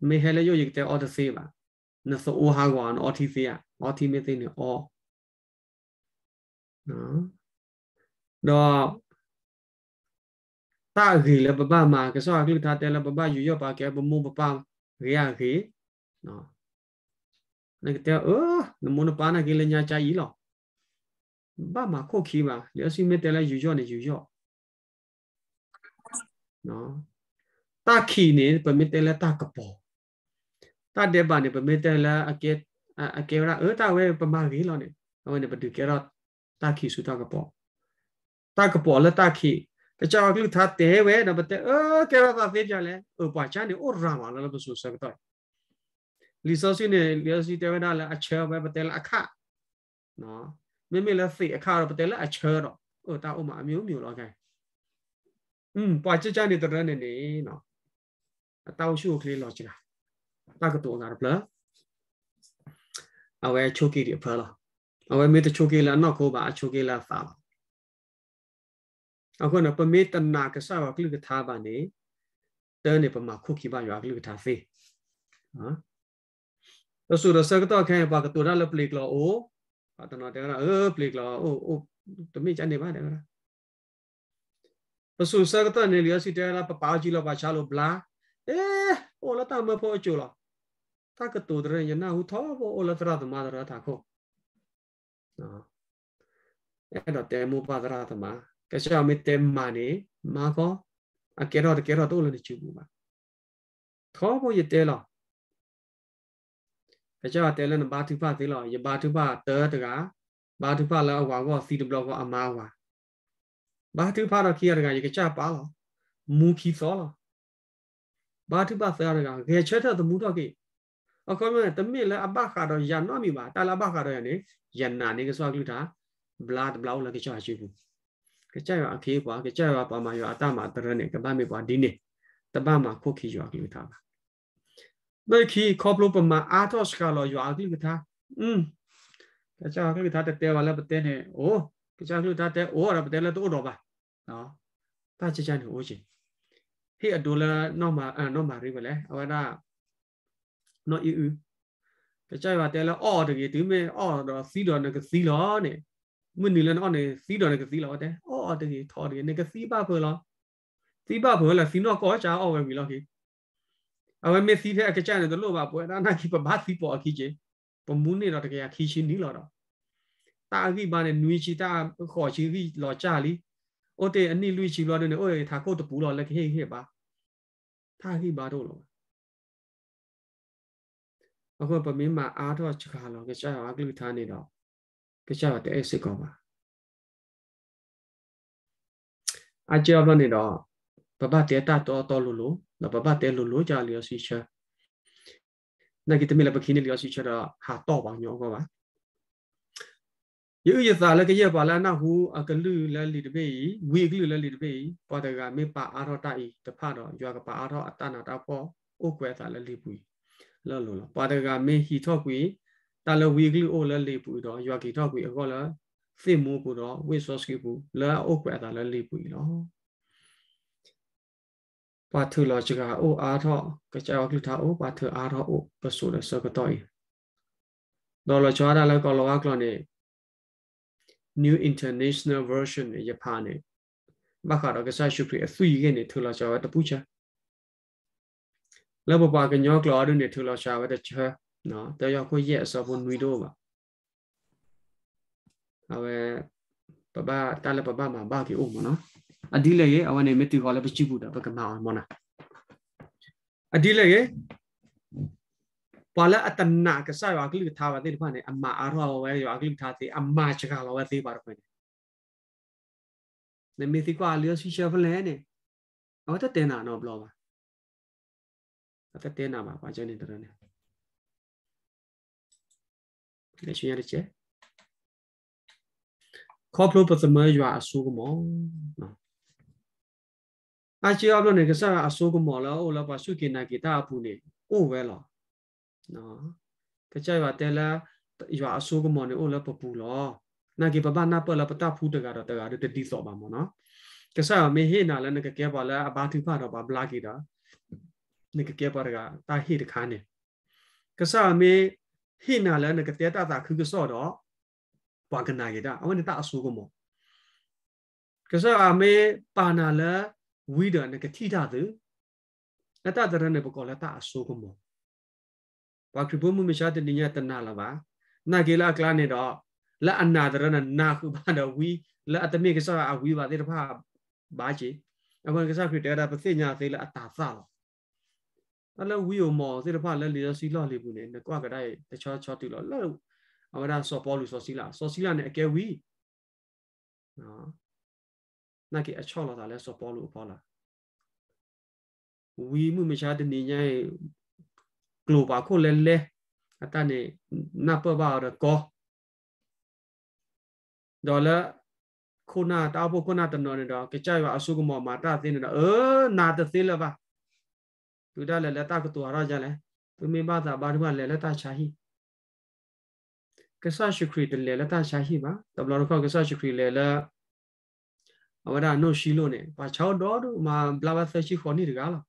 မေဟဲလယိုယိကတဲအော်တစီပါနဆိုအိုဟာကွာနော်အော်တီစီယာအော်တီမတိနေအော်နော်တော့တာဂီလပပမာကဆောကလူတာတဲလပပယူရပါကဲဘမူပပရေရခေနော်နကတဲ့အိုးနမုန်ပနာကလေးညာချာကြီးလောဘာမခုတ်ခီပါ လျှစီမတဲလယူရနေယူရနော်တာခီနေပမတဲလတာကပေါ်တာတဲ့ပါနေပမတဲလအကဲအကဲရာအဲတာဝဲပမာကြီးလောနေဟိုနေပတူကဲတော့တာခီစုတာကပေါ်တာကပေါ်လက်တာခီကကြောက်ကလူသာတဲဝဲနဘတဲအဲကဲရတာဖေးပြလဲအပွားချန်နေဩရာမလာလို့ဆိုစက်တော့လီဆိုစီနေလီဆိုစီတဲဝဲနာလဲအချဲပဲပတဲလဲအခနော်မိမိလဲဖေးအခတော့ပတဲလဲအချဲတော့ဟိုတာဥမာအမျိုးမျိုးတော့ခိုင်းอืมပွားချချနေတရနေနေနော်အတောင်ရှုကလေးလောချတာတာကတော့ငါရပလားအဝဲချိုကီဒီဖလားအဝဲမေတချိုကီလာနော်ကိုပါအချိုကီလာသာပါအခုနပမေတနာကဆဝကလုကထာပါနေတဲနေပမာခုခိပါရွာကလုကထာဖေးနော်သဆုရစကတော့ခဲပါကတူရလပလီကလောအိုအတနာတဲကရာအပလီကလောအိုအိုတမိချန်နေပါတဲ့ကရာပဆုစကတော့နေလျောစီတဲလာပပါကြီးလောပါချလိုဘလာအေအိုလတမဖို့ချိုလောတာကတူတဲ့ယနာဟူသောဘောအိုလတရသမာဒရတာခောနော်အဲ့တော့တေမူပါဒရသမာကရှောမေတေမာနေမာကောအကေရောတကေရောတိုလနေချူဘူးပါသောဘယတေလောကရှောတေလနဘာတုဖသေလောယဘာတုဖတေတကဘာတုဖလောဝါကောစီတဘလောကောအမာဝါဘာတုဖတော့ခိရကယကချပါလောမူခီသောလောဘာတုပဆရာကငယ်ချက်တဲ့သမူတော့ကေအကောမြတ်တမင်လည်းအပခါတော့ရန်တော့မိပါတာလာပခါတော့ရနေရန်နာနေကစွာကလူတာဘလာဘလောက်လည်းကချာရှိဘူးကကြရွာအခေးပွားကကြရွာပါမရွာအတမတရနဲ့ကပမေပွားဒီနေ့တပမှာခုတ်ခီရွာကလူထားပါဘယ်ခီခေါပလိုပမာအာတော့စကလောရွာကလူထားอืมကကြကလူထားတဲဝါလာပတဲနဲ့အိုးကကြလူထားတဲအိုးရပတဲလည်းတို့တော့ပါနော်တာချချန်ဟိုးချင်းဟေးအဒိုလာနော်မာအနော်မာရိပလဲအဝဒနော်အီအူကကြရွာတဲလည်းအော်တကယ်ဒီမဲ့အော်တော့စီးတော့ငါစီးတော့နဲ့มันนี่แล้วเนี่ยสีดอนก็สีแล้วแต่อ๋อตะกี้ถอดเนี่ยก็สีป่ะเพิ่นล่ะစီပဘောလာစီနောကောချာအော်ဝဲပြီလောခေအဝဲမစီတဲ့အကကြနေတို့လို့ပါပွဲနာနာကိပဘာစီပေါ်အခီချေပမူးနေတော့တကယ်ခီရှင်နီလောတော့တာကိပါနဲ့နွေချီတာခေါ်ချီကိလောချလီအိုတေအနိလွေချီလောတဲ့နဲ့အိုရထာကုတ်တပူလောလက်ခေခေပါတာကိပါတို့လောအခုပမင်းမှာအားတော့ချခါလောကချာကလူထားနေတော့ကြတော့တဲ့စိတ်ကောင်းပါအကြောင်းနဲ့တော့ဘဘတဲတာတော်တော်လို့လို့နော်ဘဘတဲလို့လို့ကြာလျောစီချာနာကိတမီလပခိနေလျောစီချာတော့ဟာတော့ပါညောကောပါယူရသာလကရပါလာနာဟုအကလူလလီတပေဝီကလူလလီတပေပေါ်တကမေပါအာရတဤတဖတော့ရွာကပါအာရအတနာတာဖို့အိုကွဲသာလလီပူလောလောပေါ်တကမေဟီထော့ကွေတာလဝီကလူအိုလလေပူတော့ယွာကီတော့ကွေအကောလာသိမှုပူတော့ဝိဆော့စကီပူလာအုတ်ကွေအတာလလေပူလောပါထူလောချကအိုအားတော့ကကြောက်ကလူထားအိုပါထူအားတော့အိုပဆိုလဆကတော့ဤတော့လောချွာတာလကောလောကလောနေ new international version ရပါနေမခါတော့ကစားရှုပြီးအသွီကနေထူလောချွာတပူချာလဘပါကညောကလောဒုန်နေထူလောချွာဝတ်ချာနော်တယောက်ခွေရဲ့အစောဖို့ຫນွေတော့ပါအဝဲပပတာလပပမှာဘာကီအိုမနော်အဒီလေအဝနေမတီခေါ်လည်းပချိဘူးတာပကမအောင်မနာအဒီလေပါလာအတနာကစားရအကလိထားပါတဲ့ဘာနဲ့အမအားရောဝဲရအကလိထားသေးအမချကလောဝဲသေးပါတော့ခွင့်နေမေတိကွာလျောစီရှာဖလဲနေအော်တတဲနာတော့ဘလောပါအတတဲနာပါပါကျနေတော်နေလက်ရှင်ရတဲ့ချက်ခေါပလိုပသမရွာအဆိုးကမောနော်အချီအဘလုံးနေကစားအဆိုးကမောလောအိုလပါစုကိနာကိတာအပူနေအိုဝဲလောနော်ကကြရွာတဲလာရွာအဆိုးကမောနေအိုလပပူလောနာကိပပနာပလပတဖူတကတော့တကတော့တတိစောပါမောနော်ကစားမေဟေနာလနကကဲပါလာအဘာသူဖတော့ပါဘလာကိတာနကကဲပါရကတာဟိတခါနေကစားမေ hina la na kate ta ta khu so do wa kana ge da awan ta asu ko mo ka so a me pa na la wi da na ka thi da du na ta da ne ko la ta asu ko mo wa khu bo mu me sha de ni ya ta na la ba na ge la kla ne do la anna da na na khu ba da wi la at me ka so a wi ba de ta ba ba ji အမှန်ကစားဖြစ်တဲ့ဒါပသိညာသေးလားအတာသလားအဲ့လိုဝီယိုမော်စေတဖလက်လီစီလော်လီဘူးနေကွာကတိုင်တချောချောတူလော်လော်အမရာဆော့ပေါ်လူဆော်စီလာဆော်စီလာနဲ့အကဲဝီနော်နာကေအချောလာတာလဲဆော့ပေါ်လူပေါ်လာဝီမှုမရှားတနေညာရဲ့ global ကိုလဲလဲအတနဲ့နပဘာရကောဒေါ်လာခုနတာဖို့ခုနတနော်နေတော့ကြကြရအဆုကမော်မာတာသိနေတော့အဲနာတသိလပါဒုဒလလတကတူအရကြလဲသူမိဘသာဘာဒမလဲလတချာဟိကဆာရှုခရီတလဲလတချာဟိပါတဘလရခကဆာရှုခရီလဲလအဝရနိုရှိလို့ ਨੇ ပါချောတော်တို့မှာဘလာဘဆရှိခေါ်နေတကားလား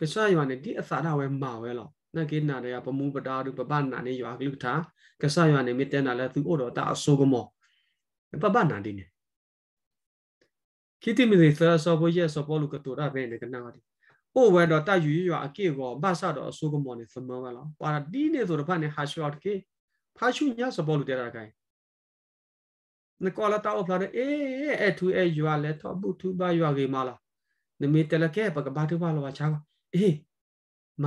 ကဆာယောနဲ့ဒီအစာတာဝဲမာဝဲလောနကေနာတွေကပမူပတာတို့ပပနာနေရွာကလူထာကဆာယောနဲ့မေတ္တနာလဲသူဩတော်တာအစိုးကမောပပနာဒီနေခိတိမေသဆောဘောရဲ့ဆောဘောလူကတူတာပဲနေကနာဒီအိုဝဲတော့တာယူရွာအကေကောဘာဆတော့အစိုးကမော်နေသမဝဲလောပါတီနေဆိုတော့ဖာနေဟာရှော့ကေဖာရှုညာစဘောလူတဲ့ရကိုင်နကောလာတာအဖလာတဲ့အေးအဲထူအဲရွာလဲတော့ဘူးထူပါရွာကေမလားနမေတလကဲပကဘာတူပါလောချာအေးမ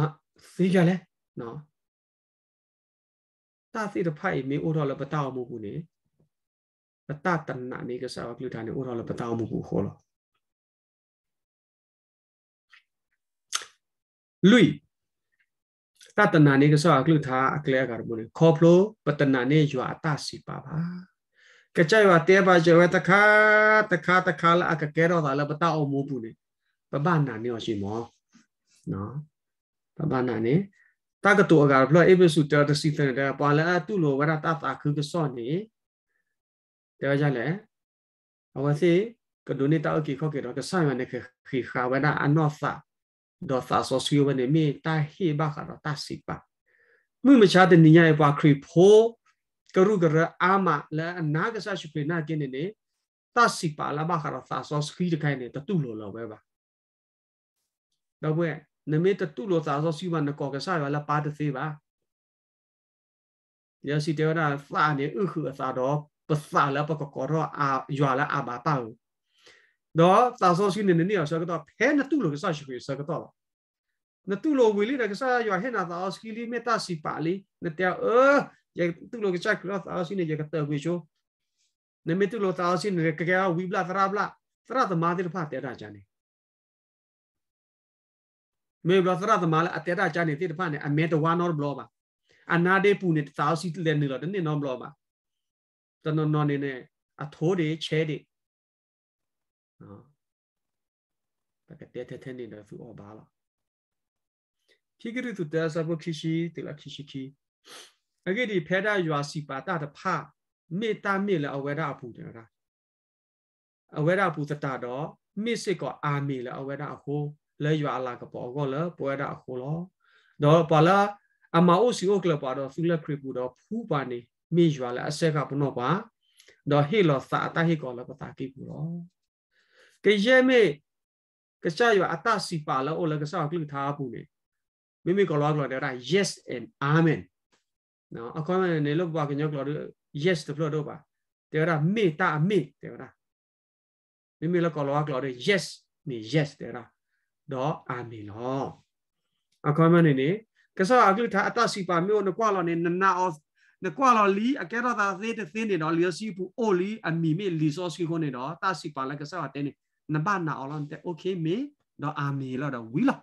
စေးကြလဲနော်တာစီတဖိုင်မေအိုတော်လပတာမှုကူနေပတတနာနေကစားကလူတာနေအိုတော်လပတာမှုကူခေါ်လော lui တတနာနေကဆောက်ကလုသာအကလဲကာဘုန်ခေါဖလိုပတနာနေယွာအတစီပါပါကကြွာတဲပါကျွဲတခါတခါတခါလာကကဲတော့တာလပတအောင်မိုးဘူးနေပပနာနေအောင်ရှိမောနော်ပပနာနေတကတူအကာဘလအေပစုတတစီတန်တပါလာတူလိုဝရတတာခုကဆောနေတဲကြလဲအဝစီကဒုန်တောက်ကိခောကေတော့ကဆိုင်မနေခေခါဝဒအနောဖာดอตาสอสิวมันเมตาเฮบาคาราตาสิปะมึงมาชาตินิยายว่าคริโพกรุกระอามาและนากษัตริย์เป็นนาเกนเนี่ยตาสิปะละบาคาราตาสอสิวกันเนี่ยตะตุโลโลเว้บะดอกเว้နမေတတုလောသာသောစီမနကောကဆာရလာပါတသေးပါရစီတေရနာဖလာနေဥခုအသာတော့ပသလာပကကောရအာယွာလာအဘာပါ너따서시내내야저거다페나뚜로사시고있어거다나뚜로위리라그사요해나다스키리메타시빨리나 त्या 어야뚜로그사그라다시네얘가떠고죠내메뚜로다시네그게야위블라트라블라트라다마디르파테라자네메블라트라다마라아테라자네티르파네아메도와노르블로바아나데푸네다시레네라네노블로바너너너네아토데체데နော်ဘာကတဲ့တဲ့နေတော့ဖူအော်ဘာလာခိကရီတူတဆဘခိရှိတေလာခိရှိခိအကေဒီဖဲတာရွာစီပါတာတဖမေတ္တာမေလအဝေဒအဖူတယ်ကာအဝေဒအဖူတတာတော့မေစစ်ကအာမေလအဝေဒအခိုလဲရွာလာကပေါ်ကောလပွဲတာအခိုလောတော့ပါလာအမအိုစီအိုကလပါတော့ဖူလခရပူတော့ဖူပါနေမေရွာလာအဆက်ကဘနောပါတော့ဟေလောသာအတဟေကောလပတာကိပူတော့给爷们，给下有阿达西巴了，我那个啥给他不呢？妹妹搞了搞了的，yes and amen。那阿哥们你老爸给你搞的 yes 的不了吧？对啦，没打没对啦。妹妹那搞了搞了的 yes 你 yes 对啦，đó amen 咯。阿哥们你，给啥阿给他阿达西巴没有那挂了呢？那那哦。နကွာလော်လီအကဲတော့သာသေးတဲ့သင်းနေတော့လျော်စီဘူးအိုလီအမီမေလီဆိုစီခုံနေတော့တာစီပါလက်ကစားတဲ့နေနဘာနာအော်လန်တဲ့โอเคမေတော့အာမီလာတော့ဝီလာ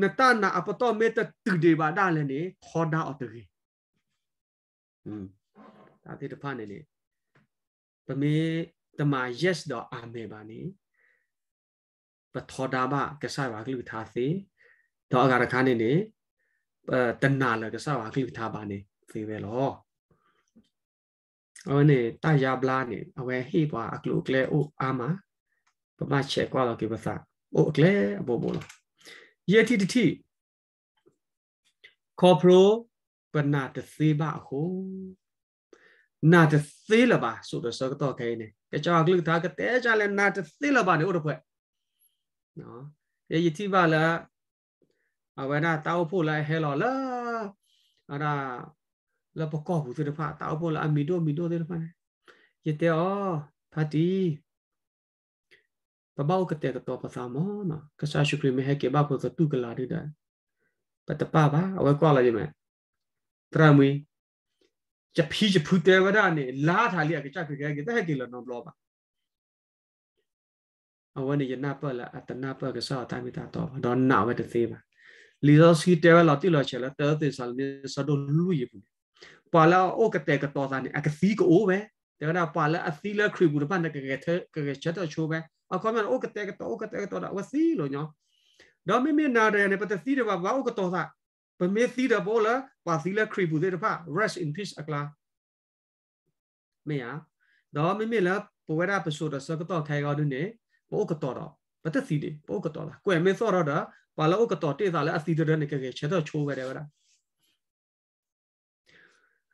နတနာအပတော့မေတတူဒီဘာဒါလည်းနေခေါ်တာအတူကြီးอืมဒါတိတဖာနေနေပမေတမာ yes တော့အာမေပါနေပထောတာဘကဆပါကလူထားစေတော့အကရခါနေနေတဏလာကဆပါကလူထားပါနေသေးပဲလောအနဲ့တာယာဘလာနဲ့အဝဲဟိပွားအကလုကလေအိုအာမပမချေကွာလောက်ကိပစာအိုအကလေအဘောဘောလောယေတိတတိကောပရိုပနာတစေဘဟုနာတစေလပါဆိုတော့စကတော့ခဲနေကကြောက်ကလုတာကတဲကြလဲနာတစေလပါနေဥရဖွဲ့နော်ယေတိပါလားအဝနာတောက်ဖို့လိုက်ဟဲလောလားအရာလပကောဘူးတဲ့ဖာတောက်ပေါ်လာမီတိုမီတိုတဲ့ဖာရတဲ့ဩဖတ်တီပဘောက်ကတဲ့ကတော့ပစာမောနော်ကစားရှုခရမဟဲကေဘာပေါ်သတူကလာတဲ့ပတပပါအဝဲကွာလာရမယ်တရမွေจะพี่จะพูดแต่ว่าด้านนี้ลาทาเลียก็จะคือแกก็ได้กินแล้วนอนรอบอ่ะเอาวันนี้ยันหน้าเปิดละอัตนาเปิดก็สอบตามมิตาต่อดอนหนาวไปแต่เสียบลีเราซีแต่ว่าเราที่เราเชื่อแล้วเตอร์ติสันเนี่ยสะดุดลุยอยู่ပါလာအိုကတဲ့ကတော်စာနေအကစီကိုပဲဒါကနာပါလာအစီလခရီဘူးတပတ်နဲ့ကကထကကချက်တော့ချိုးပဲအကောမြန်အိုကတဲ့ကတော်အိုကတဲ့ကတော်တော့ဝစီလို့ညောတော့မင်းမနာတယ်နဲ့ပတစီတပါဘာအိုကတော်စာပမေစီတပေါ်လာပါစီလခရီဘူးတဲ့တပတ် rest in peace အကလာမေယာတော့မင်းမလာပေါ်ဝရပစိုးတော့စကတော့ခဲကောင်းနေပို့ကတော်တော့ပတစီတွေပို့ကတော်လာကိုယ်မစောတော့တာပါလာအိုကတော်တေးစာလဲအစီတတဲ့နဲ့ကကချက်တော့ချိုးပဲတယ်ဗျာ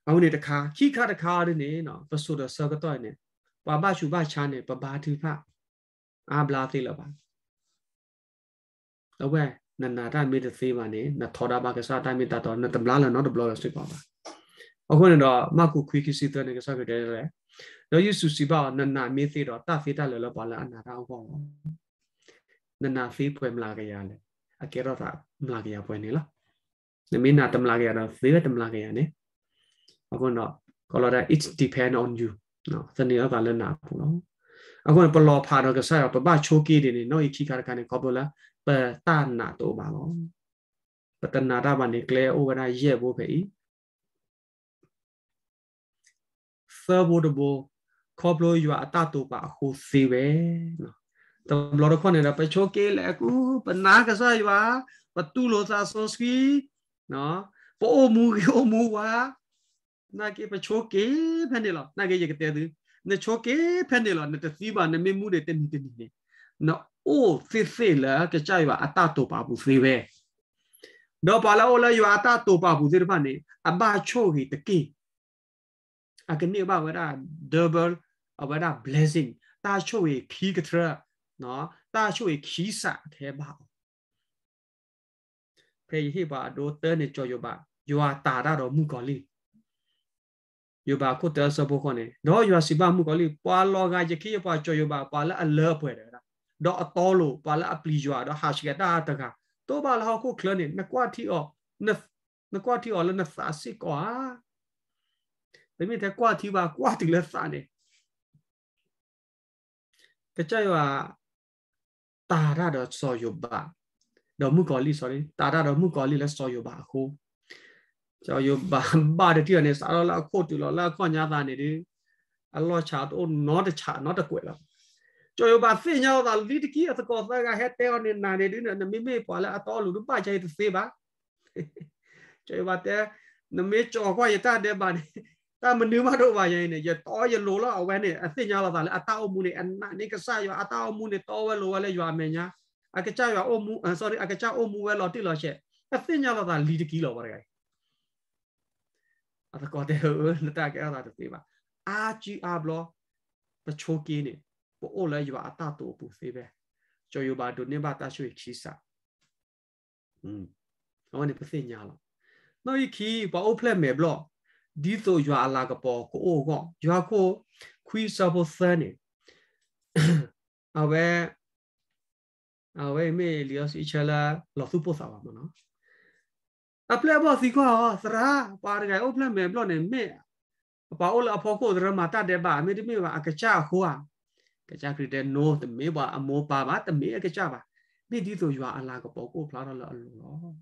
အခုနေတခါခိခတခါရနေနော်ပစုဒဆကတော့နေပပရှုပချာနေပပါတိဖအာဘလာသိလပါတော့ဝဲနန္နာတမေတသိမနေနထောဒဘကစားတမေတတော်နတဘလာလနော်တဘလာစိပါပါအခုနေတော့မကုခွေခိစီတဲ့နေကစားကြတယ်လေတော့ယုစုစီပါနန္နာမေသိတော့တဖေတလည်းလောပါလာအနာတော်ပေါ့နန္နာဖေးပွဲမလာကြရလေအကေတော့တာမလာကြရပွဲနေလားနမင်းနာတမလာကြရတော့ဖေးပဲတမလာကြရနေအခုနော်ကောလာဒါ it depend on you နော်သနေရတာလည်းနာဘူးနော်အခုပလောဖာတော့ကစားရပပချိုးကီးနေနေနော် iki ကာကနေကောပလာပတနာတော့ပါလောပတနာတာဘာနေကလေအိုကနာရဲ့ဖို့ဖေ favorable ခေါ်ပလို့ယူအတတူပါအခုစီပဲနော်တဘလတော့ခွနေတာပချိုးကီးလေအခုပနာကစားယူပတူလို့သာဆိုစကီနော်ပို့မူရောမူဝါနာကေပချိုကေဖန်နေလားနာကေရကတဲ့သူနချိုကေဖန်နေလားနတစီပါနမမှုတွေတနီတနီနေနော်အိုဖေဖေလာကကြိုက်ပါအတတောပါဘူးဖေပဲတော့ပါလာအိုလာယွာတတောပါဘူးဒီဖန်နေအဘချိုဟီတကေအကနေပါဝရာ double အဝရာ blessing တာချိုဟီခီကထရနော်တာချိုဟီခီစာထဲပါဖေဟိပါဒိုတဲနေကြော်ရပါယွာတာရတော့မှုကော်လေးယူပါကုတ္တဆဘခွနေတော့ယူစီပါမှုကလေးပွာလောကယခိယပွာကြောယူပါပွာလအလအဖွဲတယ်တော့အတော်လို့ပွာလအပလီယူတော့ဟာရှိကတာတကတော့ပါလောက်ခုခလနေနကွာတီအောနနကွာတီအောလနသာစီကွာဒါမြင်တဲ့ကွာတီပါကွာတီလက်စာနေကကြွာတာရတော့စောယူပါတော့မှုကောလီ sorry တာရတော့မှုကောလီလက်စောယူပါခုကြောယောဘာဘာတတိယနဲ့စာရလာခို့တူလာခေါညာတာနေဒီအလောချာတော့ not ချာ not ကွယ်လာကြောယောဘာစင်ညာတာလီတကီအစကောသကဟဲ့တဲော်နေနာနေဒီနမိမေပွာလာအတော်လူပချိုက်သေပါကြောယောဘာတဲနမေကြောကွာရတာတဲ့ပါနေတာမနူးမတော့ပါရင်နဲ့ရတော်ရလိုလာအဝဲနဲ့အစ်ညာလာတာလေအတာအမှုနဲ့အနနေကစားရအတာအမှုနဲ့တော်ဝဲလိုဝဲလဲရွာမင်ညာအကကြရွာအမှု sorry အကကြအမှုဝဲလော်တိလော်ချက်အစ်ညာလာတာလီတကီလော်ပါတကယ်အတကောတဲ့နတကဲတာတူပါအာဂျီအာဘလောပချိုကင်းနေပိုအိုလဲယူပါအတတူပူသေးပဲကျော်ယူပါဒုနေပါတရှိခီစာอืมအော်နေပသိညာလောမော်ခီဘောအဖလက်မယ်ဘလောဒီဆိုယူအလာကပေါ်ကိုအိုကောယူကိုခွီစာဘောဆန်နေအဝဲအဝဲမေလျောစီချလာလောစုပို့စာပါမနော်အပလက်ဘောစီခွာစရာပါရကဲအုပ်ဖလက်မယ်ဘလော့နေမေအပါအော်လာဖောကိုဒရမတတဲ့ပါအမေတမေပါအကကြခွာကကြခရတဲ့နိုးတမေပါအမောပါပါတမေအကကြပါမိဒီဆိုရွာအလာကပေါ်ကိုဖလာတော့လအလုံးတော့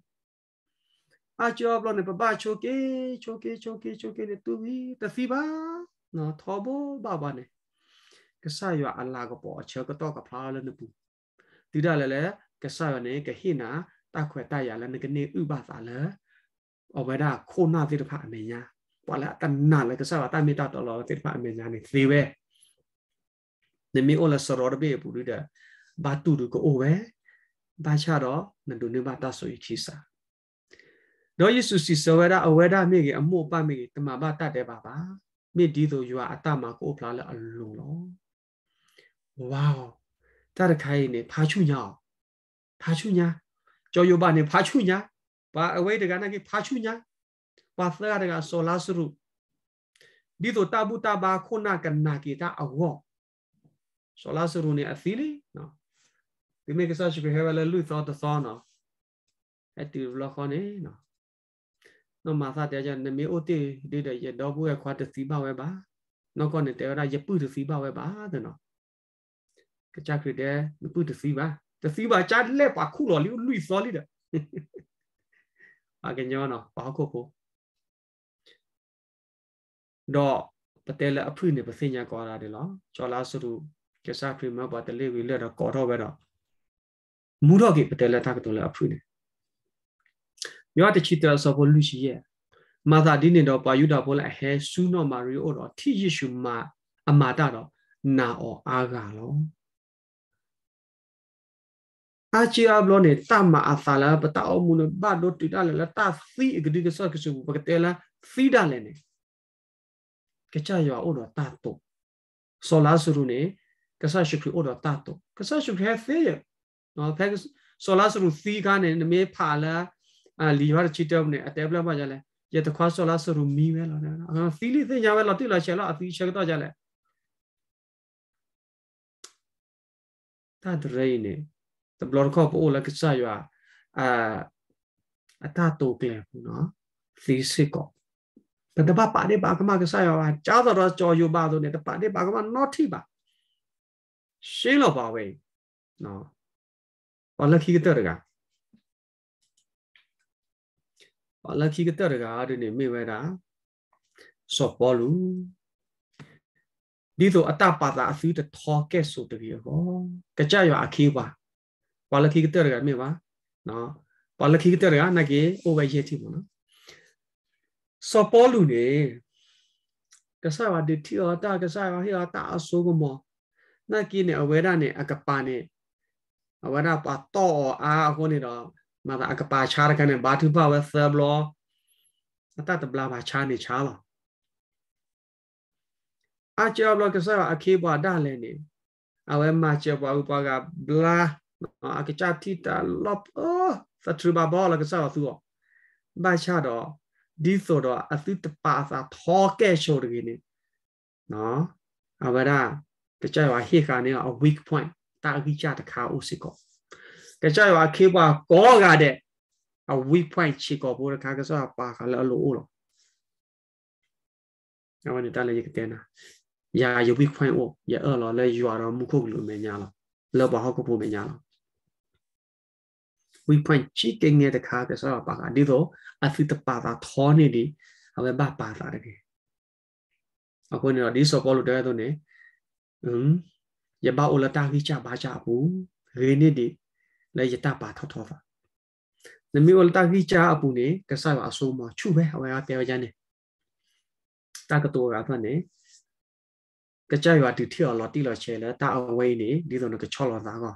အချောဘလော့နေပပချိုကေချိုကေချိုကေချိုကေနဲ့တူပြီးတစီပါနော်သောဘောဘာဘာနဲ့ကဆာရွာအလာကပေါ်အချောကတော့ကဖလာလနေပူတိဒါလည်းလေကဆာရနေကဟိနာตะขวยตะยาละนกะเนอุบาสาละอเวดาโคนาติตะพะอเมญาปะละตะนะละกะสะวะตะเมตตะตอลอติตะพะอเมญานี่ซีเวเนมีโอละสรอระเบปุริดะบาตุรุโกโอเวบาชะรอนดุนิบาตะสุอิคิสาတော့ယေရှုစီဆဝဲတာအဝဲတာမိကြီးအမှုပမိကြီးတမပါတတ်တယ်ပါပါမိဒီဆိုယူအတမကိုဖလာလအလုံးလုံးဝေါတရခိုင်နေဖာချူညာဖာချူညာ choyobane phachunya ba away daga na ki phachunya ba thara daga solasru dito tabuta ba khona kanna ki ta awo solasru ne athili no we make such behavioral lu thought the thorn of active lock on eh no no ma sa ta ja ne me ote de de ye do bu ya khwa ta si ba we ba no ko ne te ra ye pu ta si ba we ba de no ka chakri de pu ta si ba တစီပါကြလက်ပါခုလော်လေးလွိစောလေးတဲ့အာကညောနော်ဘာခုကိုတော့ပတဲလက်အဖွင့်နေပစင်ညာကွာတာတယ်လောကျော်လာစရုကစားဖီမပါတလေးဝီလက်တော့ကော်တော့ပဲတော့မူတော့ကေပတဲလက်တာကတော့လက်အဖွင့်နေယောတချီတဆောဖို့လူရှိရဲ့မာသာဒီနေတော့ပါယူတာဖို့လိုက်ဟဲဆူးနော်မာရီအိုတော့ထီယေရှုမာအမာတာတော့နာအောအားကလောอาชีพเราเนี่ยตามมาอาสาละปะตาอมุนบาดติดอะไรละตาซีกดีกสักสูบปกติละซีดอะไรเนี่ยกระจายว่าโอ้ดตาโตโซลาสุรุเนี่ยกษัตริย์ชุกโอ้ดตาโตกษัตริย์ชุกแค่เสียเนาะแพ้โซลาสุรุซีกันเนี่ยไม่ผ่าละอ่าลีวาร์ชิตเอมเนี่ยแต่เปล่ามาจะเลยอย่าตะคว้าโซลาสุรุมีไว้แล้วนะอ่าซีลิเสียยาวเราติดเราเชื่อเราอธิเชื่อก็จะเลยตาดเรยเนี่ยတဘလကပိုလကစယွာအာအတတိုကလခုနော်လီစစ်ကောပတပပါနေပါကမကစယွာကြားတော်ကြော်ယူပါဆိုနေတပါနေပါကမနော့ထိပါရှင်းတော့ပါပဲနော်ဘာလက်ခီကတရကဘာလက်ခီကတရကဒီနေမိဝဲတာဆော့ဘောလူဒီဆိုအတပါတာအစူးတထောကဲ့ဆိုတပြေဟောကြကြရအခေးပါ వాళ్ళకి ఎగుతారు మేవా నా వాళ్ళకి ఎగుతారుగా నాకు ఓవై చేతి మనం సో పోలునే కసావా దిట్టి ఆత కసావా హి ఆత అసోగమో నాకి నే అవేరా నే అకపానే అవరా పాతో ఆ హోని రా మన అకపా చారకనే బాటు బావ సబ్లో అత తబ్లా బా చాని చాలా อาเจ้าเราก็สร้างอาคีบอดได้เลยนี่เอาไว้มาเจ้าบออุปกาบลาအကချာတီတာလော့အောသထရဘဘောလကဆောသူဘာချတော့ဒီဆိုတော့အသုတပါစာထောကဲရှိုတကင်းနေနော်အဘရာကကြွားဟေခါနေအ weak point တာဂီချတခါဥစကောကကြွားခေပွားကောကတဲ့အ weak point ချီကောဘောခါကဆောပါခါလောလို့လို့အဝန်တလည်းကတဲ့နာယာယ weak point 哦ရအော်လောလဲယူရတော့မခုကလူမညာလောလောဘဟောကဖို့မညာလော point ချိကင်းရတဲ့ခါကဆိုတော့ပါကဒီတော့အဖိတပါတာထောနေဒီအမေဘာပါတာတကယ်အခုနေတော့ဒီစောပေါ်လို့တဲတော့နေဟွန်းယဘအိုလတာကြီးချပါချဘူးရေနေဒီလည်းယတပါထောထောပါနမီအိုလတာကြီးချအပူနေကဆာအဆိုးမချူပဲအဝဲအပြောကြနေတကတော်ကဖတ်နေကကြရွာဒီထီော်လော်တီလော်ချဲလဲတာအဝဲနေဒီစုံကချော်လော်သားကော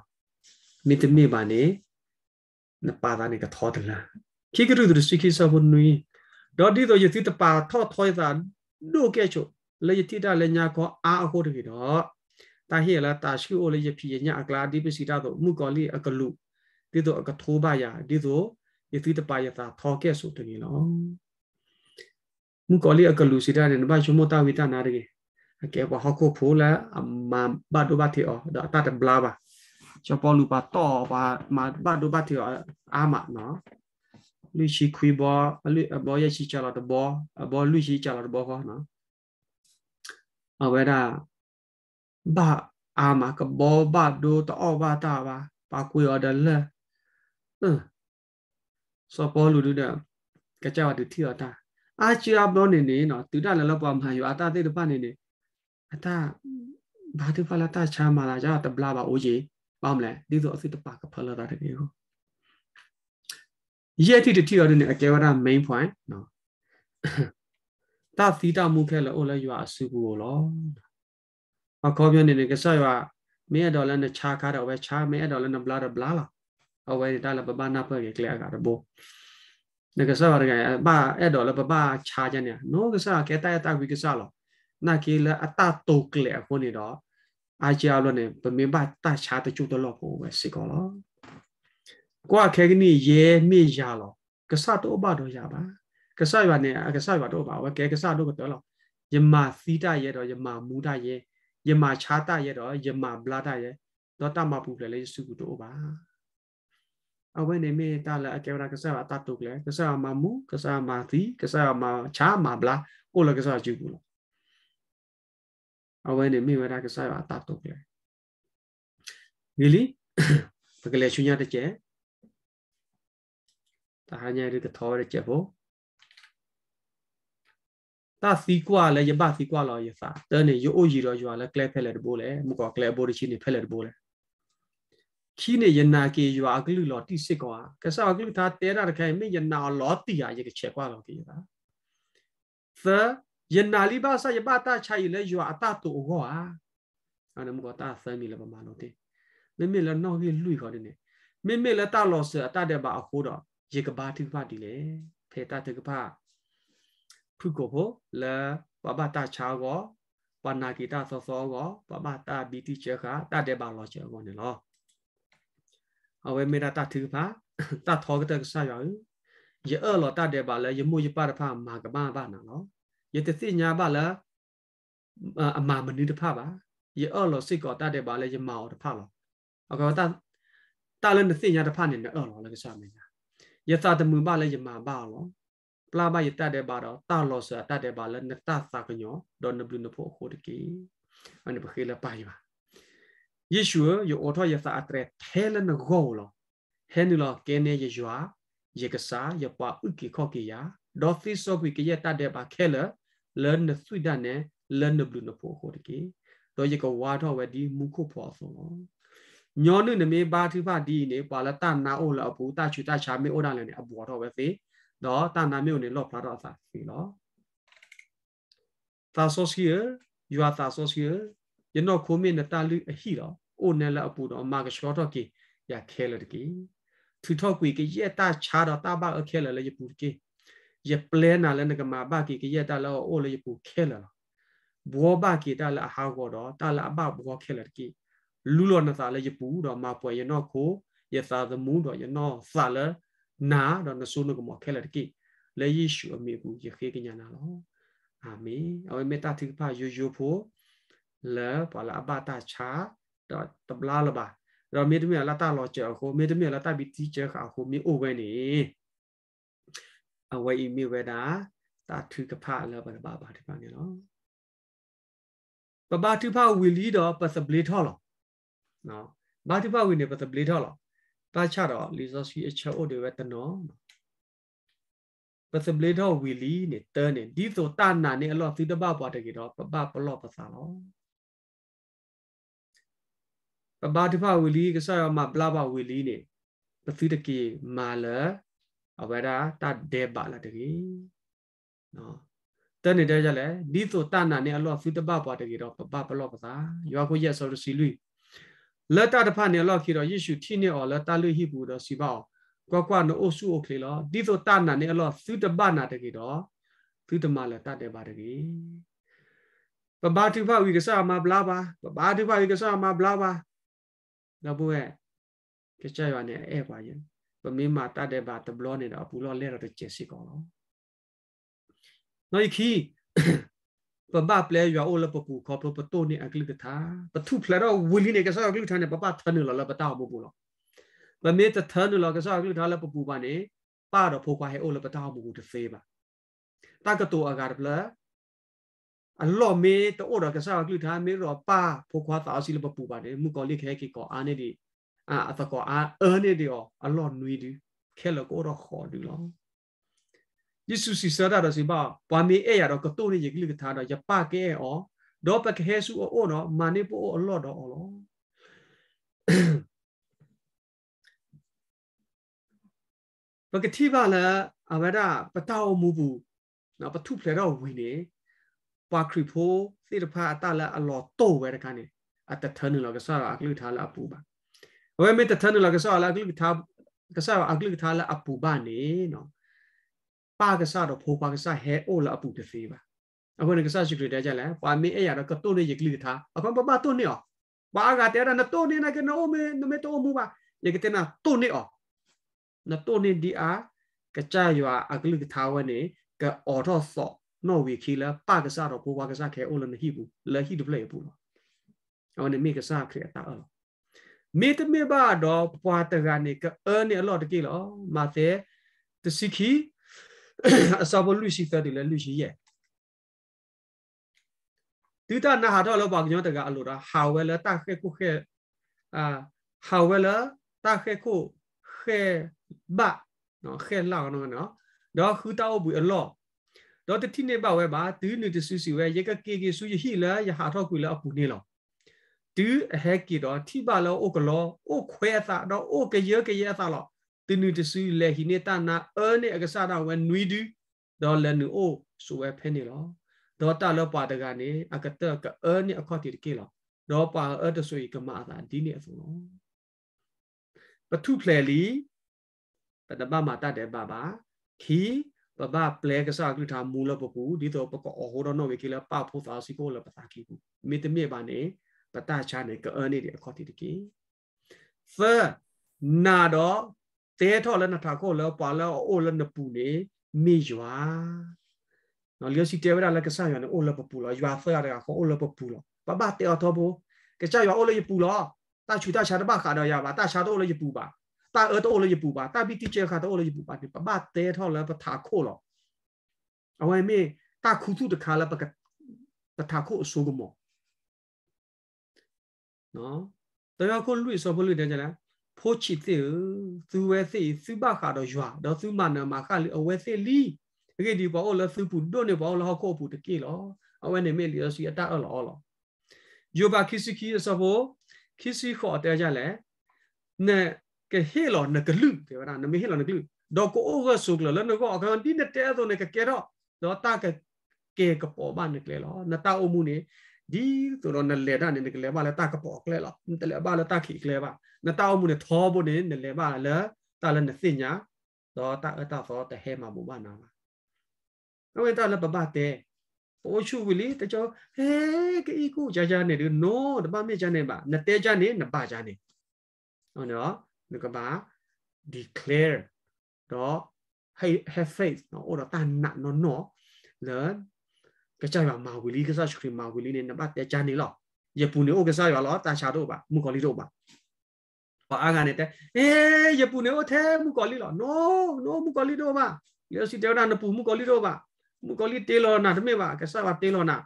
မိတမိပါနေနပါတာနေကထောဒလာခိကရုဒရစိခိဆဘုန်နွီဒေါ်ဒီတော့ယတိတပါထောထောသာဒုကေချိုလေယတိတာလေညာကော အာအဟုတ်ပြီတော့တာဟိလာတာရှုအိုလေယဖိယညာအကလာဒီပစီတာတော့မှုကောလီအကလုဒီတော့အကထိုးပါရဒီတော့ယတိတပါယတာထောကေဆိုတကယ်နော်မှုကောလီအကလုစီတာနေဘာရှုမတာဝိတာနာရကေအကေဘဟခုဖိုးလာအမဘတ်ဘတ်တီအော်ဒါတတ်ဘလာပါကျော်ပေါ်လူပါတော့ပါမဘတ်ဒုဘတ်တီအာမနော်လူရှိခွေဘောလူဘောရရှိချလာတဘောဘောလူရှိချလာတဘောခေါ်နော်အဝဲဒါဘာအာမကဘောဘတ်ဒုတော့ဘာတာပါပါကွေော်တယ်လဲအင်းစောပေါ်လူလူတဲ့ကကြောက်တူထီတော်တာအာချီအဘောနေနေနော်တူတလည်းလောက်ပါမှန်ယူအတာသေးတပတ်နေနေအတာဘာတူဖလာတာချာမာလာကြတပလာပါအိုကြီးဘာမလဲဒီဆိုအစစ်တပါကဖလာတာတကယ်ကိုရဲ့တိတိတော်တဲ့အကေဝရ main point နော်တာသီတာမူခဲလောလဲရွာအစုကိုလောအခေါ်ပြနေနေကဆရွာမင်းအတော်လည်းနဲ့ခြားကားတော့ပဲခြားမင်းအတော်လည်းနဲ့ဘလာတော့ဘလာလာအဝဲတာလည်းပပနာဖွဲ့ကြီးကလေးအကားတော့ဘောနကဆရကဘာအဲ့တော့လည်းပပခြားကြနေနော်ကဆကဲတိုက်တိုက်ပြီးကဆလောနာကေလအတတုတ်ကလေးအခုနေတော့อาเจียลเนี่ยเป็นเมบ้าตาชาตะจุตลอกูเวสิกอลอกว่าแค่นี้เยมียาลอกษัตริย์ตัวบาดอยาบากษัตริย์วันเนี่ยกษัตริย์วันตัวบาว่าแกกษัตริย์ตัวก็ตัวหรอกยมาซีตาเยดอยมามูตาเยยมาชาตาเยดอยมาบลาตาเยတော့တမပူလေလေစုကူတော့ပါအဝဲနေမေတလာအကေရာကဆာအတတုကလေကဆာမမူကဆာမာသီကဆာမချာမဘလာကိုလကဆာကျူဘူးလား awa ne mi mara ka sa wa ta to kle gili pakale shunya de che ta hanya ri ka tho de che bo ta si kwa le ye ba si kwa lo ye sa ta ne yo o yi ro ywa le kle phe le de bo le mu ko kle bo de chi ni phe le de bo le ခီနေယနာကေယွာကလူလောတိစစ်ကွာကဆောက်ကလူသာတဲတာတခိုင်မေယနာလောတိယာရေကချေကွာလောကေတာသယနာလိဘာဆယပတာချာယလေယောအတတူကောဟာအနမကောတာသမ်းမီလပမာလို့တင်မေမေလနောက်ပြီးလွိခေါ်တယ်နေမေမေလတာလောဆအတတဲ့ပါအခိုးတော့ရေကဘာတိပတိလေဖေတာတကပါခုကိုဘလပပတာချာကောပနာကိတာဆောဆောကောပပတာဘီတိချခတာတဲ့ပါလောချေကောနေလောအဝေမေရတာသူပါတာထောကတကဆာယောယေအောလောတာတဲ့ပါလေယမှုယပါတဖာမာကမဘာနာနော်ယတသိညာပါလားအမာမနီတဖပါယေအော်လို့စိတ်ကောတတ်တယ်ပါလဲယမောတဖလို့အကောတတာလည်းသိညာတဖနေတယ်အော်လို့လည်းဆိုမင်းယသတမှုပါလဲယမပါလို့ပလာပါယတတ်တယ်ပါတော့တာလို့ဆိုတတ်တယ်ပါလဲနတသကညောဒေါ်နဘလူနဖို့ခိုတကီအနပခေလပါယပါယေရှုယောအထောယသအတရထဲလနဂောလို့ဟဲနီလောကဲနေယေရှုဟာယေကစာယပဥကိခောကိယာဒေါ်သီဆိုကွီကရတတ်တယ်ပါခဲလား learn the sweet နဲ့ learn the blue နဖို့ဟိုတကေတော့ရကဝါတော့ဝဒီမူခုဖော်ဆုံးတော့ညောနုနမေပါတိဖဒီနေပါလတနာအိုလအပူတချူတချာမေအိုဒါလည်းနေအပူတော့ပဲဖေတော့တနာမေိုနေလော့ဖလာတော့အစားဖေနော် thasos here you are thasos here you know ခုမင်းတာလူအဟိတော့အိုနယ်လအပူတော့မာကရှောတော့ကေရခဲလတကေသူထောက်ကွေကေရတာချာတော့တာပါအခဲလလည်းရပူကေ ye plan na le ngama ba ki ki ya ta la o le pu khe la bo ba ki ta la ha go do ta la ba bo khe la ki lu lo na sa le ye pu do ma pwe ye no ko ye sa the moon do ye no sa le na do na su no ko mo khe la ki le yishu a mi bu ye khe ki nya na lo amen awe meta thi pa yo yo pho le pa la ba ta cha do tabla la ba เราเมื่อเมื่อละตาเราเจอเขาเมื่อเมื่อละตาบิตีเจอเขาเขามีโอเวนี่အဝေးမိဝေတာတာထုကဖလဘဘာဘာတိပနေလောပပတိဖဝီလီတော့ပစပလီထောလောနော်ဘာတိဖဝီနေပစပလီထောလောတာချတော့လီဇောစီအချောတွေဝတနောပစပလီထောဝီလီနေတန်းနေဒီဆိုတာနာနေအလောသီတပပွားတကေတော့ပပပလောပစာလောပပတိဖဝီလီကဆရာမပလဘဝီလီနေပသီတကေမာလာအဝရတဒေပါလာတကြီးနော်တန်နေတဲ့ကြလဲဒီဆိုတနာနဲ့အလော့ဖီတပပွားတကြီးတော့ပပပလော့ပစာယောခုရက်ဆိုလို့စီလူလတ်တတဖနဲ့လော့ခီတော့ယေရှုထိနေော်လတ်တလူဟိဘူးတော့စီပါကွာကွာနိုအိုစုအိုခလီလောဒီဆိုတနာနဲ့အလော့ဖီတပနာတကြီးတော့ဖီတမလတ်တတဲ့ပါတကြီးပပတိဖဝိကဆာမဘလာပါ ပပတိဖဝိကဆာမဘလာပါတော့ဘုရဲ့ကြကြရနဲ့အဲ့ပါရင်ပမင်းမာတတ်တဲ့ပါတဘလောနေတာပူလောလဲတော့ကျစီကောင်တော့နိုင်ခီပပပလဲရောလပပူခေါ်ပပတိုနေအကလိကသာပထုဖလာတော့ဝီလီနေကစားအကလိထာနေပပထနလလပတာမပူလောပမေတထနလကစားအကလိထာလပပူပါနေပါတော့ဖိုကွာဟဲအိုလပတာမပူတဖေးပါတကတောအကာရပလာအလောမေတောရကစားအကလိထာမေရောပါဖိုကွာသာစီလပပူပါနေမူကောလိခဲကေကောအာနေဒီအာအသကောအာအနေဒီအောအလောနွေဒီခဲလကိုတော့ခေါ်ဒီလောယေရှုစီစရတာစီဘာဘာမေအေရတော့ကတိုနေယကလိကထာတော့ယပကဲအောတော့ပကဟေဆုအောနော်မာနေပိုအလောတော့အောလောပကတိပါလာအဝရပတောမူဘူးနော်ပထုဖလေတော့ဝင်နေပါခရီဖိုသေတဖာအတလာအလောတော့ဝဲတခါနေအတထန်လောကစားအကလိထာလာပူပါဝဲမေတထန်လာကဆောလာကလိထားကဆောအကလိထားလာအပူပါနေနော်ပါကဆောတော့ဖိုပါကဆောဟဲအိုလာအပူတဖေးပါအခုနေကဆောရှိကရတဲ့ကြလဲပါမေအဲ့ရတော့ကတိုးနေရကလိထားအခုပပတိုးနေအောင်ပါကတဲ့ရနတိုးနေနကနောမေနမေတိုးမူပါရကတဲ့နာတိုးနေအောင်နတိုးနေဒီအားကကြရွာအကလိထားဝဲနေကအော်တော့ဆော့နော်ဝီခီလာပါကစားတော့ဘိုးဘွားကစားခဲအိုလနဟီဘူးလဟီဒပလေဘူးနော်အော်နေမိကစားခရတာအော်မေတ္တမေဘာတော့ဘွာတကနေကအနေအလော့တကိလောမာသဲတစီခီအစဘလူရှိသတိလဲလူရှိရဲ့တူတာနာဟာတော့လောပါကညောတကအလိုတာဟာဝဲလဲတခဲခုခဲအာဟာဝဲလဲတခဲခုခဲဘနော်ခဲလောက်နော်နော်တော့ခူတောက်ဘူးအလော့တော့တတိနေပါဝဲပါတူးနေတဆူစီဝဲရကကေကေဆူရဟီလဲရဟာတော့ကူလဲအပူနေလောတူအဟက်ကီတော့ထိပါလောအိုကလောအိုခွဲသာတော့အိုကရကရသာလောတင်းနူတဆူလေဟိနေတာနာအဲနေအက္ကစားတော့ဝဲနွီဒူတော့လဲနူအိုဆိုဝဲဖဲနေလောတော့တာလောပါတကနေအကတကအဲနေအခေါ်တီကေလောတော့ပါအဲတဆူကမာသာဒီနေအဆုံးလောပထုဖလေလီပတပမာတတဲ့ပါပါခီပပပလေကစားကလူထားမူလပပူဒီတော့ပကောဟောတော့နော်ဝေကေလပဖို့သာစီကိုလပသာကီဘူးမေတ္တမြေပါနေပတချာနေကအနေဒီအခေါ်တိတကီဖနာတော့တဲထော်လနထာကိုလောပါလောအိုလနပူနေမေယွာနော်လျောစီတဲဝရလကဆာယောနေအိုလပပူလောယွာဖရရခေါ်အိုလပပူလောပပတဲတော်ဘောကကြယောအိုလယပူလောတချူတချာတပခါတော့ရပါတချာတော့အိုလယပူပါตาเออโตเลยปูปาตาพี่ที่เจอค่ะโตเลยปูปาเนี่ยป้าเตะท่อแล้วปะทาโคหรอเอาไว้เม่ตาคูทุตะคาแล้วปะปะทาโคอสูกมอနော်တရားခုလွိစောဘလွိတဲ့ကြလားဖိုးချီသိသူဝဲသိစုပခါတော့ရွာတော့စုမနမှာခါလီအဝဲသိလီအကေဒီပေါ်လစုပုတို့နေပေါ်လဟောကိုပုတကေလောအဝဲနေမေလီစီအတအော်လောလောယောဘခိစခီစဘောခိစီခေါ်တဲ့ကြလဲနဲ့ကဟေလောနကလူတဲ့ဗနာနမေဟေလောနကလူတော့ကိုအိုကဆုကလလနကောအကန်တီနဲ့တဲဆိုနေကကေတော့တော့တာကကေကပေါ်ပါနေကလေလောနတာအမှုနေဒီဆိုတော့နလေဒါနေကလေဘာလဲတာကပေါကလေလားတလေဘာလဲတာခိကလေဘာနတောက်မှုနဲ့သောဖို့နေနလေဘာလဲတာလဲနစညာတော့တာအတာဖောတဟဲမှာဘူဘာနာမှာဝေတာလဲပပတဲ့ပိုးချူဝီလီတကြောဟဲကီကူဂျာဂျာနေဒီနိုးတပမေဂျာနေပါနတဲဂျာနေနပါဂျာနေဟုတ်နော်ဒီကပါ declare တော့ have faith နော်အော်တာနာနော်နော်လေကကြရွာမာဝီလီကစားရှုခရီမာဝီလီနေနပတ်တဲကြနေလောက်ရပူနေဩကစားရွာလောက်တာချာတို့ပါမူကော်လီတို့ပါဘာအားကနေတဲအေးရပူနေဩထဲမူကော်လီလောက် no no မူကော်လီတို့ပါရစီတဲနာနပူမူကော်လီတို့ပါမူကော်လီတေလောနာတမေပါကစားပါတေလောနာ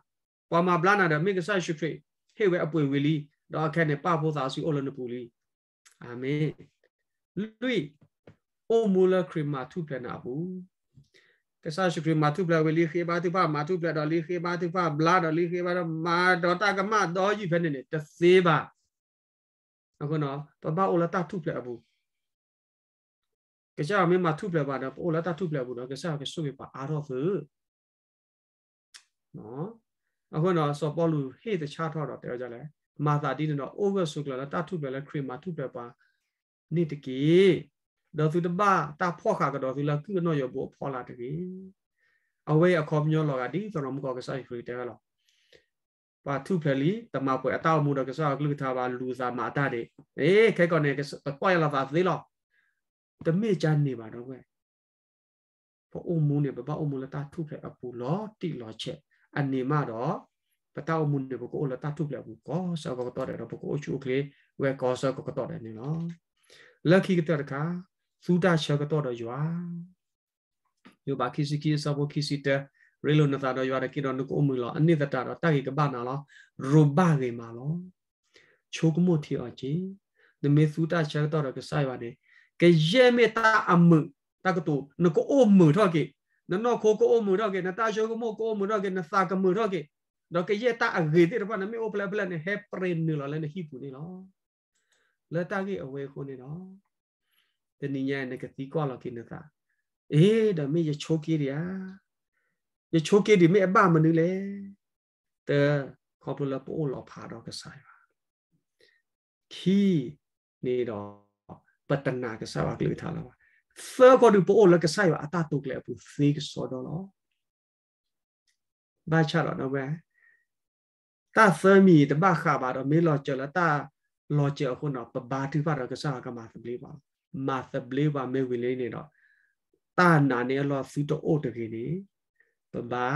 ပမာဘလာနာဒမေကစားရှုခရီဟေဝဲအပွင့်ဝီလီတော့ခက်နေပဖို့သာစီဩလနပူလီအာမင်လွိဩမူလခရီမာသူပလနာဘူးတဆရှိခရမာတုပလဝေလီခေဘာတုဖမာတုပလတော်လီခေဘာတုဖဘလာတော်လီခေဘာတော်မာတော်တကမတော်ကြီးဖက်နေနေတသေးပါအခုနော်ပပအိုလတာထုပလအဘူးကကြမင်းမထုပလပါတော့အိုလတာထုပလဘူးနော်ကစားကဆုပ်ပါအာတော့ဖူနော်အခုနော်စောပေါ်လူဟေ့တခြားထောက်တော့ပြောကြလဲမာသာတီးတော့ over ဆိုကြလားတာထုပလလဲခရမာတုပလပါနေတကေတော့သူတပတာဖော့ခါကတော့သူလာကုနော်ယောဘောဖော့လာတကေအဝေးအခေါ်မျောလောကဒီသရမကောကဆိုင်ဖရီတဲလောပါသူဖလီတမပွဲအတောက်မှုတော့ကဆောက်ကလုထားပါလူစားမာတာတဲ့အေးခဲကောနေကပွိုင်လာပါသေးလောတမေချန်နေပါတော့ကွယ်ဘောအုံမူနေဘောအုံမူလာတာထုဖလေအပူလောတိလောချက်အနေမတော့ပတောက်မှုနေဘောကိုလာတာထုဖလေဘူးကောဆောက်ကတော့တော့ဘောကိုအချိုကလေးဝဲကောဆောက်ကတော့တယ်နော် lucky ကတော့ကာ futa shagato do ywa yo ba kisi ki sa bo kisi te re lo na ta do ywa de ki do nu ko mu lo ani da ta do ta ki ka ba na lo ro ba ge ma lo cho ko mo thi a ji de me futa shagato do ka sa ywa de ke ye me ta a mu ta ko to nu ko o mu tho ki na no ko ko o mu do ke na ta sho ko mo ko o mu do ke na sa ka mu do ke do ke ye ta a ge ti do ba na me o pla pla ne he pre ni lo le ne hi pu ni lo လတကြီးအဝဲခုနေတော့တနိညာနကတိကွာလောက်ကိနတာအေးဒါမေရချိုကိရယာရချိုကိဒီမေအပမနူးလေတဲခေါပလပိုလောဖာတော့ကဆိုင်ပါခီနေတော့ပတနာကစားပါကလေးထားလာပါသောကဒူပိုလကဆိုင်ပါအတတုကလေအပူသေကစောတော့လောဘာချတော့နော်ပဲတာသမီတပခါပါတော့မေလော်ကျော်လာတာလော်ကျော်ခုနော်ပဘာတိပါတော့ကစားကမှာသပြေပါမာသဘလေးပါမေဝီလေးနေတော့တာနာနေလောစီတအိုတကေနေပဘာ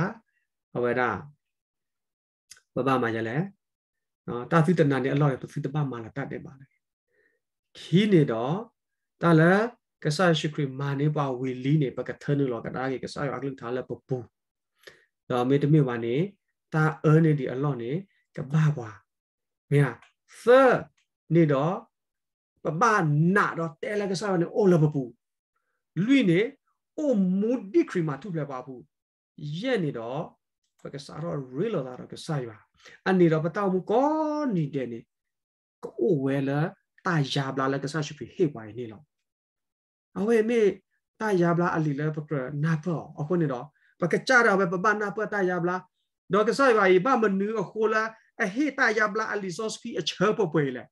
ဟဝရာပဘာမှာရလဲနော်တာစီတနာနေအလောရပစီတပမာလာတတ်တယ်ပါလေခီးနေတော့တာလကဆာရှိခရမာနေပါဝီလီနေပကထနလောကတာကေကဆာရအကလထားလပပူတော့မေတမေပါနေတာအနေဒီအလောနေကဘာကွာမင်းဟာသနေတော့ပပနာတော့တဲလကဆာနဲ့အိုလဘပူလွိနေအိုမူဒီခရီမာသူပြပါဘူးရဲ့နေတော့ပကစားတော့ real လာတော့ကစားပါအနေတော့ပတောက်မှုကောနေတယ်နေကိုအိုဝဲလာတာယာဘလာလကစားရှိပြီဟေ့ပါနေလောအဝဲမေတာယာဘလာအလီလဲပကနာပေါ်အခုနေတော့ပကကြတာပဲပပနာပတာယာဘလာတော့ကစားပါဘာမနူးအခိုလာအဟေတာယာဘလာအလီဆော့စဖီအချောပပွဲလဲ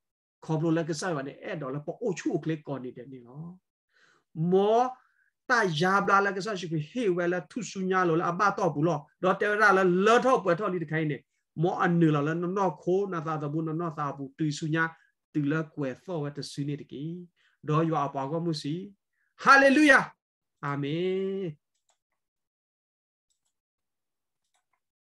ခေါ်ဘလိုလက်ကစားပါနဲ့အဲ့တော့လည်းပေါ်အိုချူကလစ်ကော်နေတဲ့နေနော်မောတာယာဘလာလက်ကစားရှိခွေဟေဝဲလာသူစုညာလောလာအပတော့ဘူးလောတော့တဲရလာလောထောပွဲထောဒီတခိုင်းနေမောအနူလောလာနော်ခိုးနာသာတဘူးနော်သာဘူးတူစုညာတူလက်ကွယ်ဖော်ဝတ်တဆူနေတကီတော့ယောအပါကောမှုစီဟာလေလုယာအာမင်